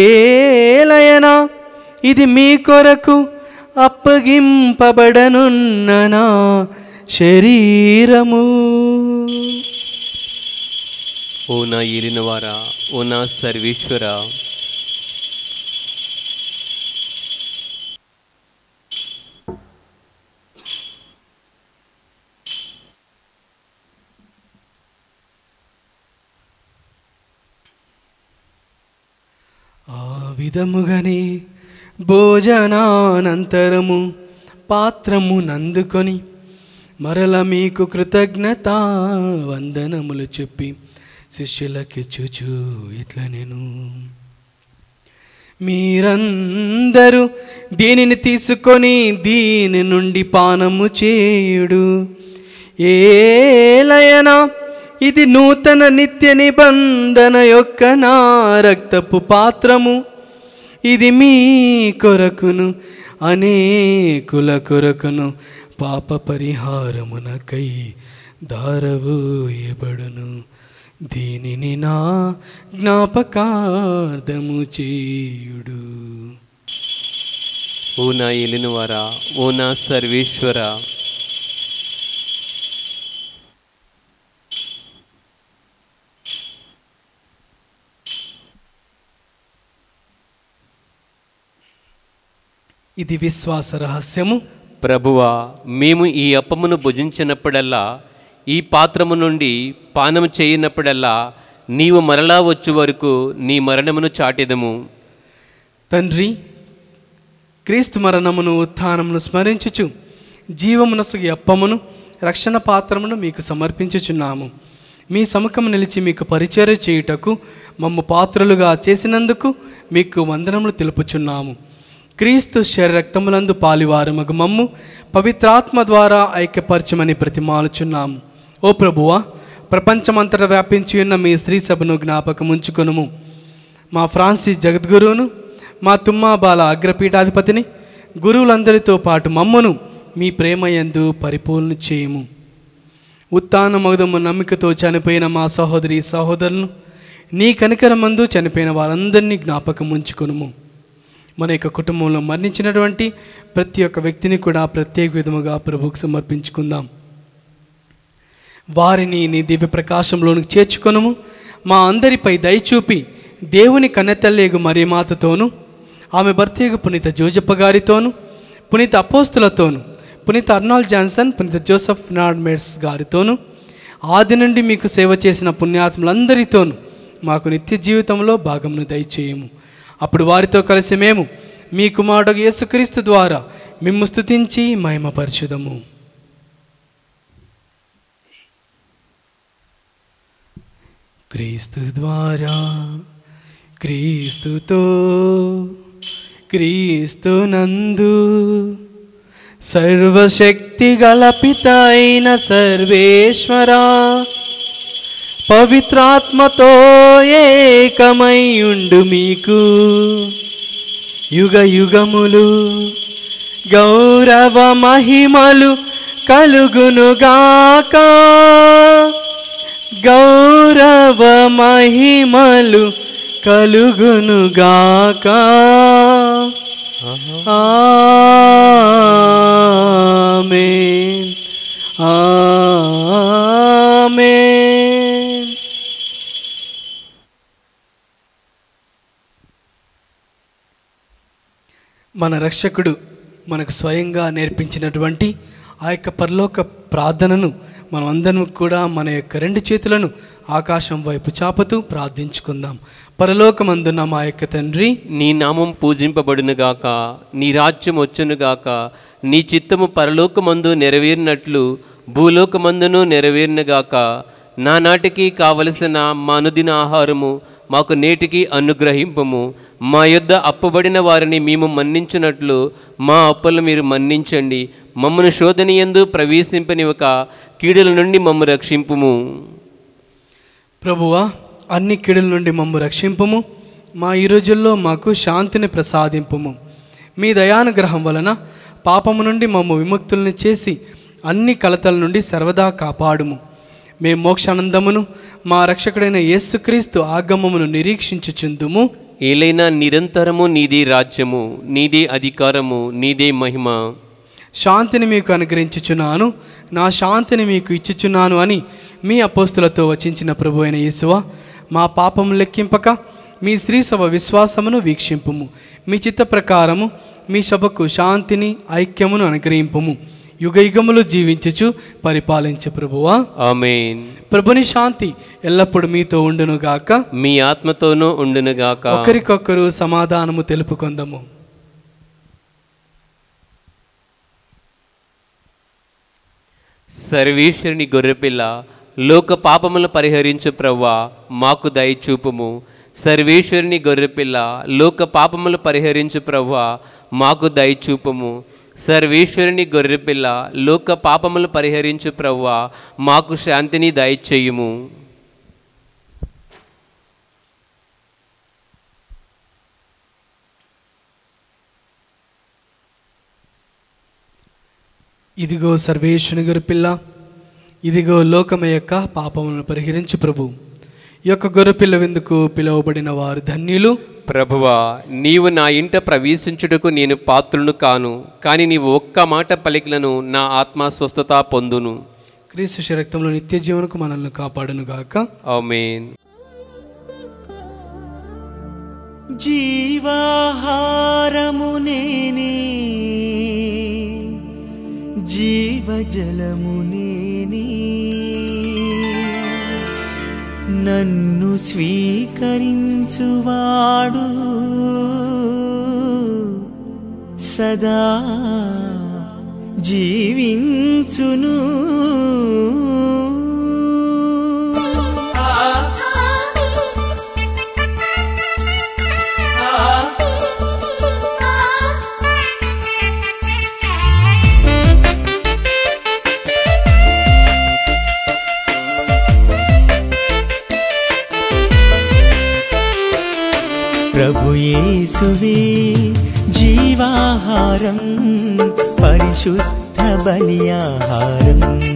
[SPEAKER 2] ఏలయనా ఇది మీ కొరకు అప్పగింపబడనున్న నా శరీరము
[SPEAKER 1] ఓ నా ఇరినవారా ఓ నా సర్వేశ్వర
[SPEAKER 2] విధముగానే భోజనానంతరము పాత్రము నందుకొని మరల మీకు కృతజ్ఞత వందనములు చెప్పి శిష్యులకి చూచు ఇట్లా నేను మీరందరూ దీనిని తీసుకొని దీని నుండి పానము చేయుడు ఏలయన ఇది నూతన నిత్య నిబంధన యొక్క నా రక్తపు పాత్రము ఇది మీ కొరకును అనేకుల కొరకును పాప పరిహారమునకై దారవోయబడును దీనిని నా జ్ఞాపకార్థము చేయుడు
[SPEAKER 1] ఓ నా ఎలినవారా ఓ నా సర్వేశ్వరా
[SPEAKER 2] ఇది విశ్వాస రహస్యము
[SPEAKER 1] ప్రభువా మేము ఈ అప్పమును భుజించినప్పుడల్లా ఈ పాత్రము నుండి పానం చేయనప్పుడల్లా నీవు మరలా వచ్చు వరకు నీ మరణమును చాటిదము
[SPEAKER 2] తండ్రి క్రీస్తు మరణమును ఉత్థానమును స్మరించుచు జీవమునసు అప్పమును రక్షణ పాత్రమును మీకు సమర్పించుచున్నాము మీ సముఖము నిలిచి మీకు పరిచయం చేయుటకు మమ్మ పాత్రలుగా చేసినందుకు మీకు వందనములు తెలుపుచున్నాము క్రీస్తు శరీరక్తములందు పాలివారమగు మమ్ము పవిత్రాత్మ ద్వారా ఐక్యపరచమని ప్రతిమాలుచున్నాము ఓ ప్రభువా ప్రపంచమంతట వ్యాపించి ఉన్న మీ స్త్రీ సభను జ్ఞాపకం మా ఫ్రాన్సిస్ జగద్గురువును మా తుమ్మాబాల అగ్రపీఠాధిపతిని గురువులందరితో పాటు మమ్మను మీ ప్రేమ ఎందు పరిపూర్ణ చేయము ఉత్తాన మగదము నమ్మికతో చనిపోయిన మా సహోదరి సహోదరులను నీ కనికరమందు చనిపోయిన వారందరినీ జ్ఞాపకం ఉంచుకునుము మన యొక్క కుటుంబంలో మరణించినటువంటి ప్రతి ఒక్క వ్యక్తిని కూడా ప్రత్యేక విధముగా ప్రభుకు సమర్పించుకుందాం వారిని నీ దివ్య ప్రకాశంలోనికి చేర్చుకొనుము మా అందరిపై దయచూపి దేవుని కన్నెతల్లేగు మరీమాతతోనూ ఆమె భర్తయగు పునీత జోజప్ప గారితోనూ పునీత అపోస్తులతోనూ పునీత అర్నాల్ జాన్సన్ పునీత జోసఫ్ నాడ్మేడ్స్ గారితోనూ ఆది నుండి మీకు సేవ చేసిన పుణ్యాత్ములందరితోనూ మాకు నిత్య జీవితంలో భాగమును దయచేయము అప్పుడు వారితో కలిసి మేము మీ కుమారుడు యేసుక్రీస్తు ద్వారా మిమ్ము స్థుతించి మహిమపరచుదము క్రీస్తు ద్వారా క్రీస్తుతో క్రీస్తు నందు సర్వశక్తి గలపిత అయిన సర్వేశ్వరా పవిత్రాత్మతో ఉండు మీకు యుగ యుగములు గౌరవ మహిమలు కలుగునుగాక గౌరవ మహిమలు కలుగునుగాక మే మన రక్షకుడు మనకు స్వయంగా నేర్పించినటువంటి ఆ యొక్క పరలోక ప్రార్థనను మనమందరం అందరం కూడా మన యొక్క రెండు చేతులను ఆకాశం వైపు చాపుతూ ప్రార్థించుకుందాం పరలోకమందున్న మా యొక్క తండ్రి
[SPEAKER 1] నీ నామం పూజింపబడునుగాక నీ రాజ్యం వచ్చునుగాక నీ చిత్తము పరలోకమందు నెరవేరినట్లు భూలోకమందును నెరవేరినగాక నానాటికి కావలసిన మా అనుదిన ఆహారము మాకు నేటికి అనుగ్రహింపము మా యుద్ధ అప్పబడిన వారిని మేము మన్నించినట్లు మా అప్పులు మీరు మన్నించండి మమ్మను శోధని ఎందు ప్రవేశింపని ఒక కీడుల నుండి మమ్ము రక్షింపుము
[SPEAKER 2] ప్రభువా అన్ని కీడుల నుండి మమ్ము రక్షింపుము మా ఈ రోజుల్లో మాకు శాంతిని ప్రసాదింపుము మీ దయానుగ్రహం వలన పాపము నుండి మమ్ము విముక్తుల్ని చేసి అన్ని కలతల నుండి సర్వదా కాపాడుము మేము మోక్షానందమును మా రక్షకుడైన యేసుక్రీస్తు ఆగమమును నిరీక్షించుచుందుము
[SPEAKER 1] ఏలైనా నిరంతరము నీదే రాజ్యము నీదే అధికారము నీదే మహిమ
[SPEAKER 2] శాంతిని మీకు అనుగ్రహించుచున్నాను నా శాంతిని మీకు ఇచ్చుచున్నాను అని మీ అపోస్తులతో వచించిన ప్రభు అయిన యేసువ మా పాపము లెక్కింపక మీ స్త్రీ సభ విశ్వాసమును వీక్షింపుము మీ చిత్త ప్రకారము మీ సభకు శాంతిని ఐక్యమును అనుగ్రహింపుము యుగ యుగములు జీవించచ్చు పరిపాలించే ప్రభువా ఆమెన్ ప్రభుని శాంతి ఎల్లప్పుడు మీతో ఉండును గాక
[SPEAKER 1] మీ ఆత్మతోనూ ఉండును గాక
[SPEAKER 2] ఒకరికొకరు సమాధానము తెలుపుకుందాము
[SPEAKER 1] సర్వేశ్వరుని గొర్రెపిల్ల లోక పాపములు పరిహరించు ప్రవ్వా మాకు దయచూపుము సర్వేశ్వరుని గొర్రెపిల్ల లోక పాపములు పరిహరించు ప్రవ్వా మాకు దయచూపము సర్వేశ్వరుని గొర్రెపిల్ల లోక పాపములు పరిహరించు ప్రవ్వా మాకు శాంతిని దయచేయుము
[SPEAKER 2] ఇదిగో సర్వేశ్వరుని గొర్రెపిల్ల ఇదిగో లోకమ యొక్క పాపములను పరిహరించు ప్రభు ఈ యొక్క గొర్రెపిల్ల విందుకు పిలువబడిన వారు ధన్యులు
[SPEAKER 1] ప్రభువా నీవు నా ఇంట ప్రవేశించుటకు నేను పాత్రును కాను కానీ నీవు ఒక్క మాట పలికిలను నా ఆత్మ స్వస్థత పొందును
[SPEAKER 2] క్రీస్తు రక్తంలో నిత్య జీవనకు మనల్ని కాపాడును గాక
[SPEAKER 1] ఆమెన్
[SPEAKER 3] జీవాహారమునే జీవజలమునే నన్ను స్వీకరించువాడు సదా జీవించును
[SPEAKER 2] भुये सुवी
[SPEAKER 3] जीवाहारं
[SPEAKER 1] परिशुद्ध बल्याहारम्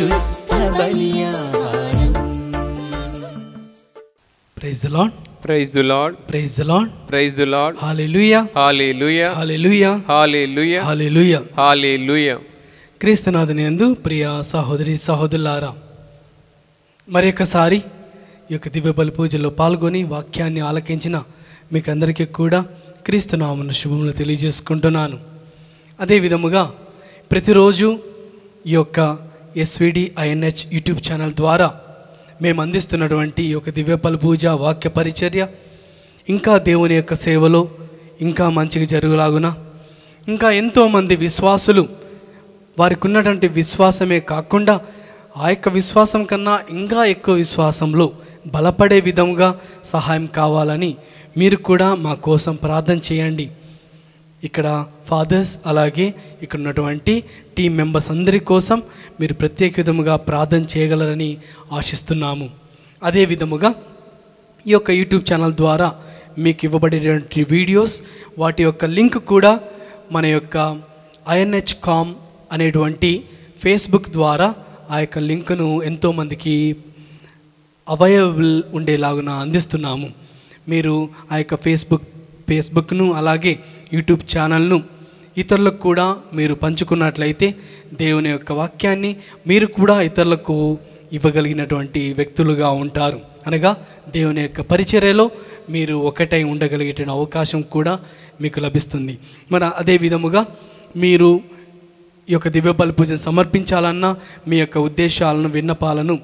[SPEAKER 2] పరిశుద్ధ బలియాగం
[SPEAKER 1] praise lord praise the lord praise the lord praise the lord hallelujah hallelujah hallelujah hallelujah hallelujah hallelujah
[SPEAKER 2] యందు ప్రియ సహోదరి సహోదరులారా మరొకసారి ఈ యొక్క దివ్య బలి పూజలో పాల్గొని వాక్యాన్ని ఆలకించిన మీకు అందరికీ కూడా క్రీస్తునామను శుభములు తెలియజేసుకుంటున్నాను అదే విధముగా ప్రతిరోజు ఈ యొక్క ఎస్విడి ఐఎన్హెచ్ యూట్యూబ్ ఛానల్ ద్వారా మేము అందిస్తున్నటువంటి ఒక యొక్క దివ్య పూజ వాక్య పరిచర్య ఇంకా దేవుని యొక్క సేవలో ఇంకా మంచిగా జరుగులాగున ఇంకా ఎంతోమంది విశ్వాసులు వారికి ఉన్నటువంటి విశ్వాసమే కాకుండా ఆ యొక్క విశ్వాసం కన్నా ఇంకా ఎక్కువ విశ్వాసంలో బలపడే విధంగా సహాయం కావాలని మీరు కూడా మా కోసం ప్రార్థన చేయండి ఇక్కడ ఫాదర్స్ అలాగే ఇక్కడ ఉన్నటువంటి టీం మెంబర్స్ అందరి కోసం మీరు ప్రత్యేక విధముగా ప్రార్థన చేయగలరని ఆశిస్తున్నాము అదే విధముగా ఈ యొక్క యూట్యూబ్ ఛానల్ ద్వారా మీకు ఇవ్వబడేటువంటి వీడియోస్ వాటి యొక్క లింక్ కూడా మన యొక్క ఐఎన్హెచ్ కామ్ అనేటువంటి ఫేస్బుక్ ద్వారా ఆ యొక్క లింక్ను ఎంతోమందికి అవైలబుల్ ఉండేలాగున అందిస్తున్నాము మీరు ఆ యొక్క ఫేస్బుక్ ఫేస్బుక్ను అలాగే యూట్యూబ్ ఛానల్ను ఇతరులకు కూడా మీరు పంచుకున్నట్లయితే దేవుని యొక్క వాక్యాన్ని మీరు కూడా ఇతరులకు ఇవ్వగలిగినటువంటి వ్యక్తులుగా ఉంటారు అనగా దేవుని యొక్క పరిచర్యలో మీరు ఒకటై ఉండగలిగేటువంటి అవకాశం కూడా మీకు లభిస్తుంది మరి అదే విధముగా మీరు ఈ యొక్క దివ్య బలి పూజను సమర్పించాలన్నా మీ యొక్క ఉద్దేశాలను విన్నపాలను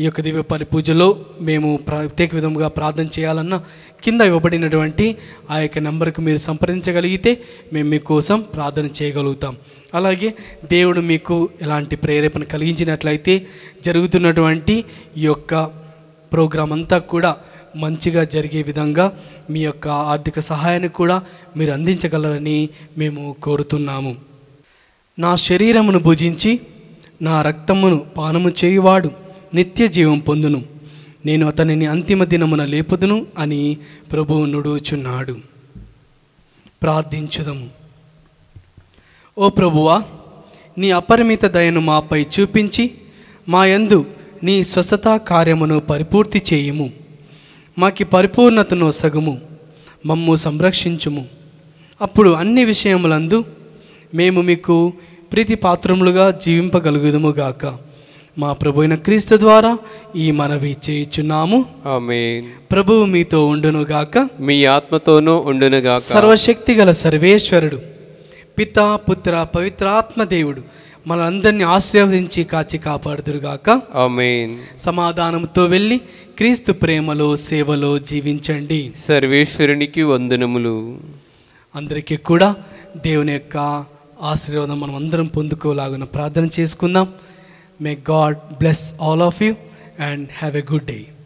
[SPEAKER 2] ఈ యొక్క దివ్య బలి పూజలో మేము ప్రత్యేక విధముగా ప్రార్థన చేయాలన్నా కింద ఇవ్వబడినటువంటి ఆ యొక్క నెంబర్కి మీరు సంప్రదించగలిగితే మేము మీకోసం ప్రార్థన చేయగలుగుతాం అలాగే దేవుడు మీకు ఎలాంటి ప్రేరేపణ కలిగించినట్లయితే జరుగుతున్నటువంటి ఈ యొక్క ప్రోగ్రాం అంతా కూడా మంచిగా జరిగే విధంగా మీ యొక్క ఆర్థిక సహాయాన్ని కూడా మీరు అందించగలరని మేము కోరుతున్నాము నా శరీరమును భుజించి నా రక్తమును పానము చేయువాడు నిత్య జీవం పొందును నేను అతనిని అంతిమ దినమున లేపుదును అని ప్రభువు నుడుచున్నాడు ప్రార్థించుదము ఓ ప్రభువా నీ అపరిమిత దయను మాపై చూపించి మా యందు నీ స్వస్థత కార్యమును పరిపూర్తి చేయుము మాకి పరిపూర్ణతను సగుము మమ్ము సంరక్షించుము అప్పుడు అన్ని విషయములందు మేము మీకు పాత్రములుగా జీవింపగలుగుదుము గాక మా ప్రభు అయిన క్రీస్తు ద్వారా ఈ మనవి చేయుచున్నాము ప్రభువు మీతో ఉండును గాక
[SPEAKER 1] మీ ఆత్మతోనూ ఉండును గాక సర్వశక్తి
[SPEAKER 2] గల సర్వేశ్వరుడు పిత పుత్ర పవిత్రాత్మ దేవుడు మనందరినీ ఆశీర్వదించి కాచి కాపాడుదురుగాక సమాధానంతో వెళ్ళి క్రీస్తు ప్రేమలో సేవలో జీవించండి
[SPEAKER 1] సర్వేశ్వరునికి వందనములు
[SPEAKER 2] అందరికీ కూడా దేవుని యొక్క ఆశీర్వాదం మనం అందరం పొందుకోలాగున ప్రార్థన చేసుకుందాం May God bless all of you and have a good day.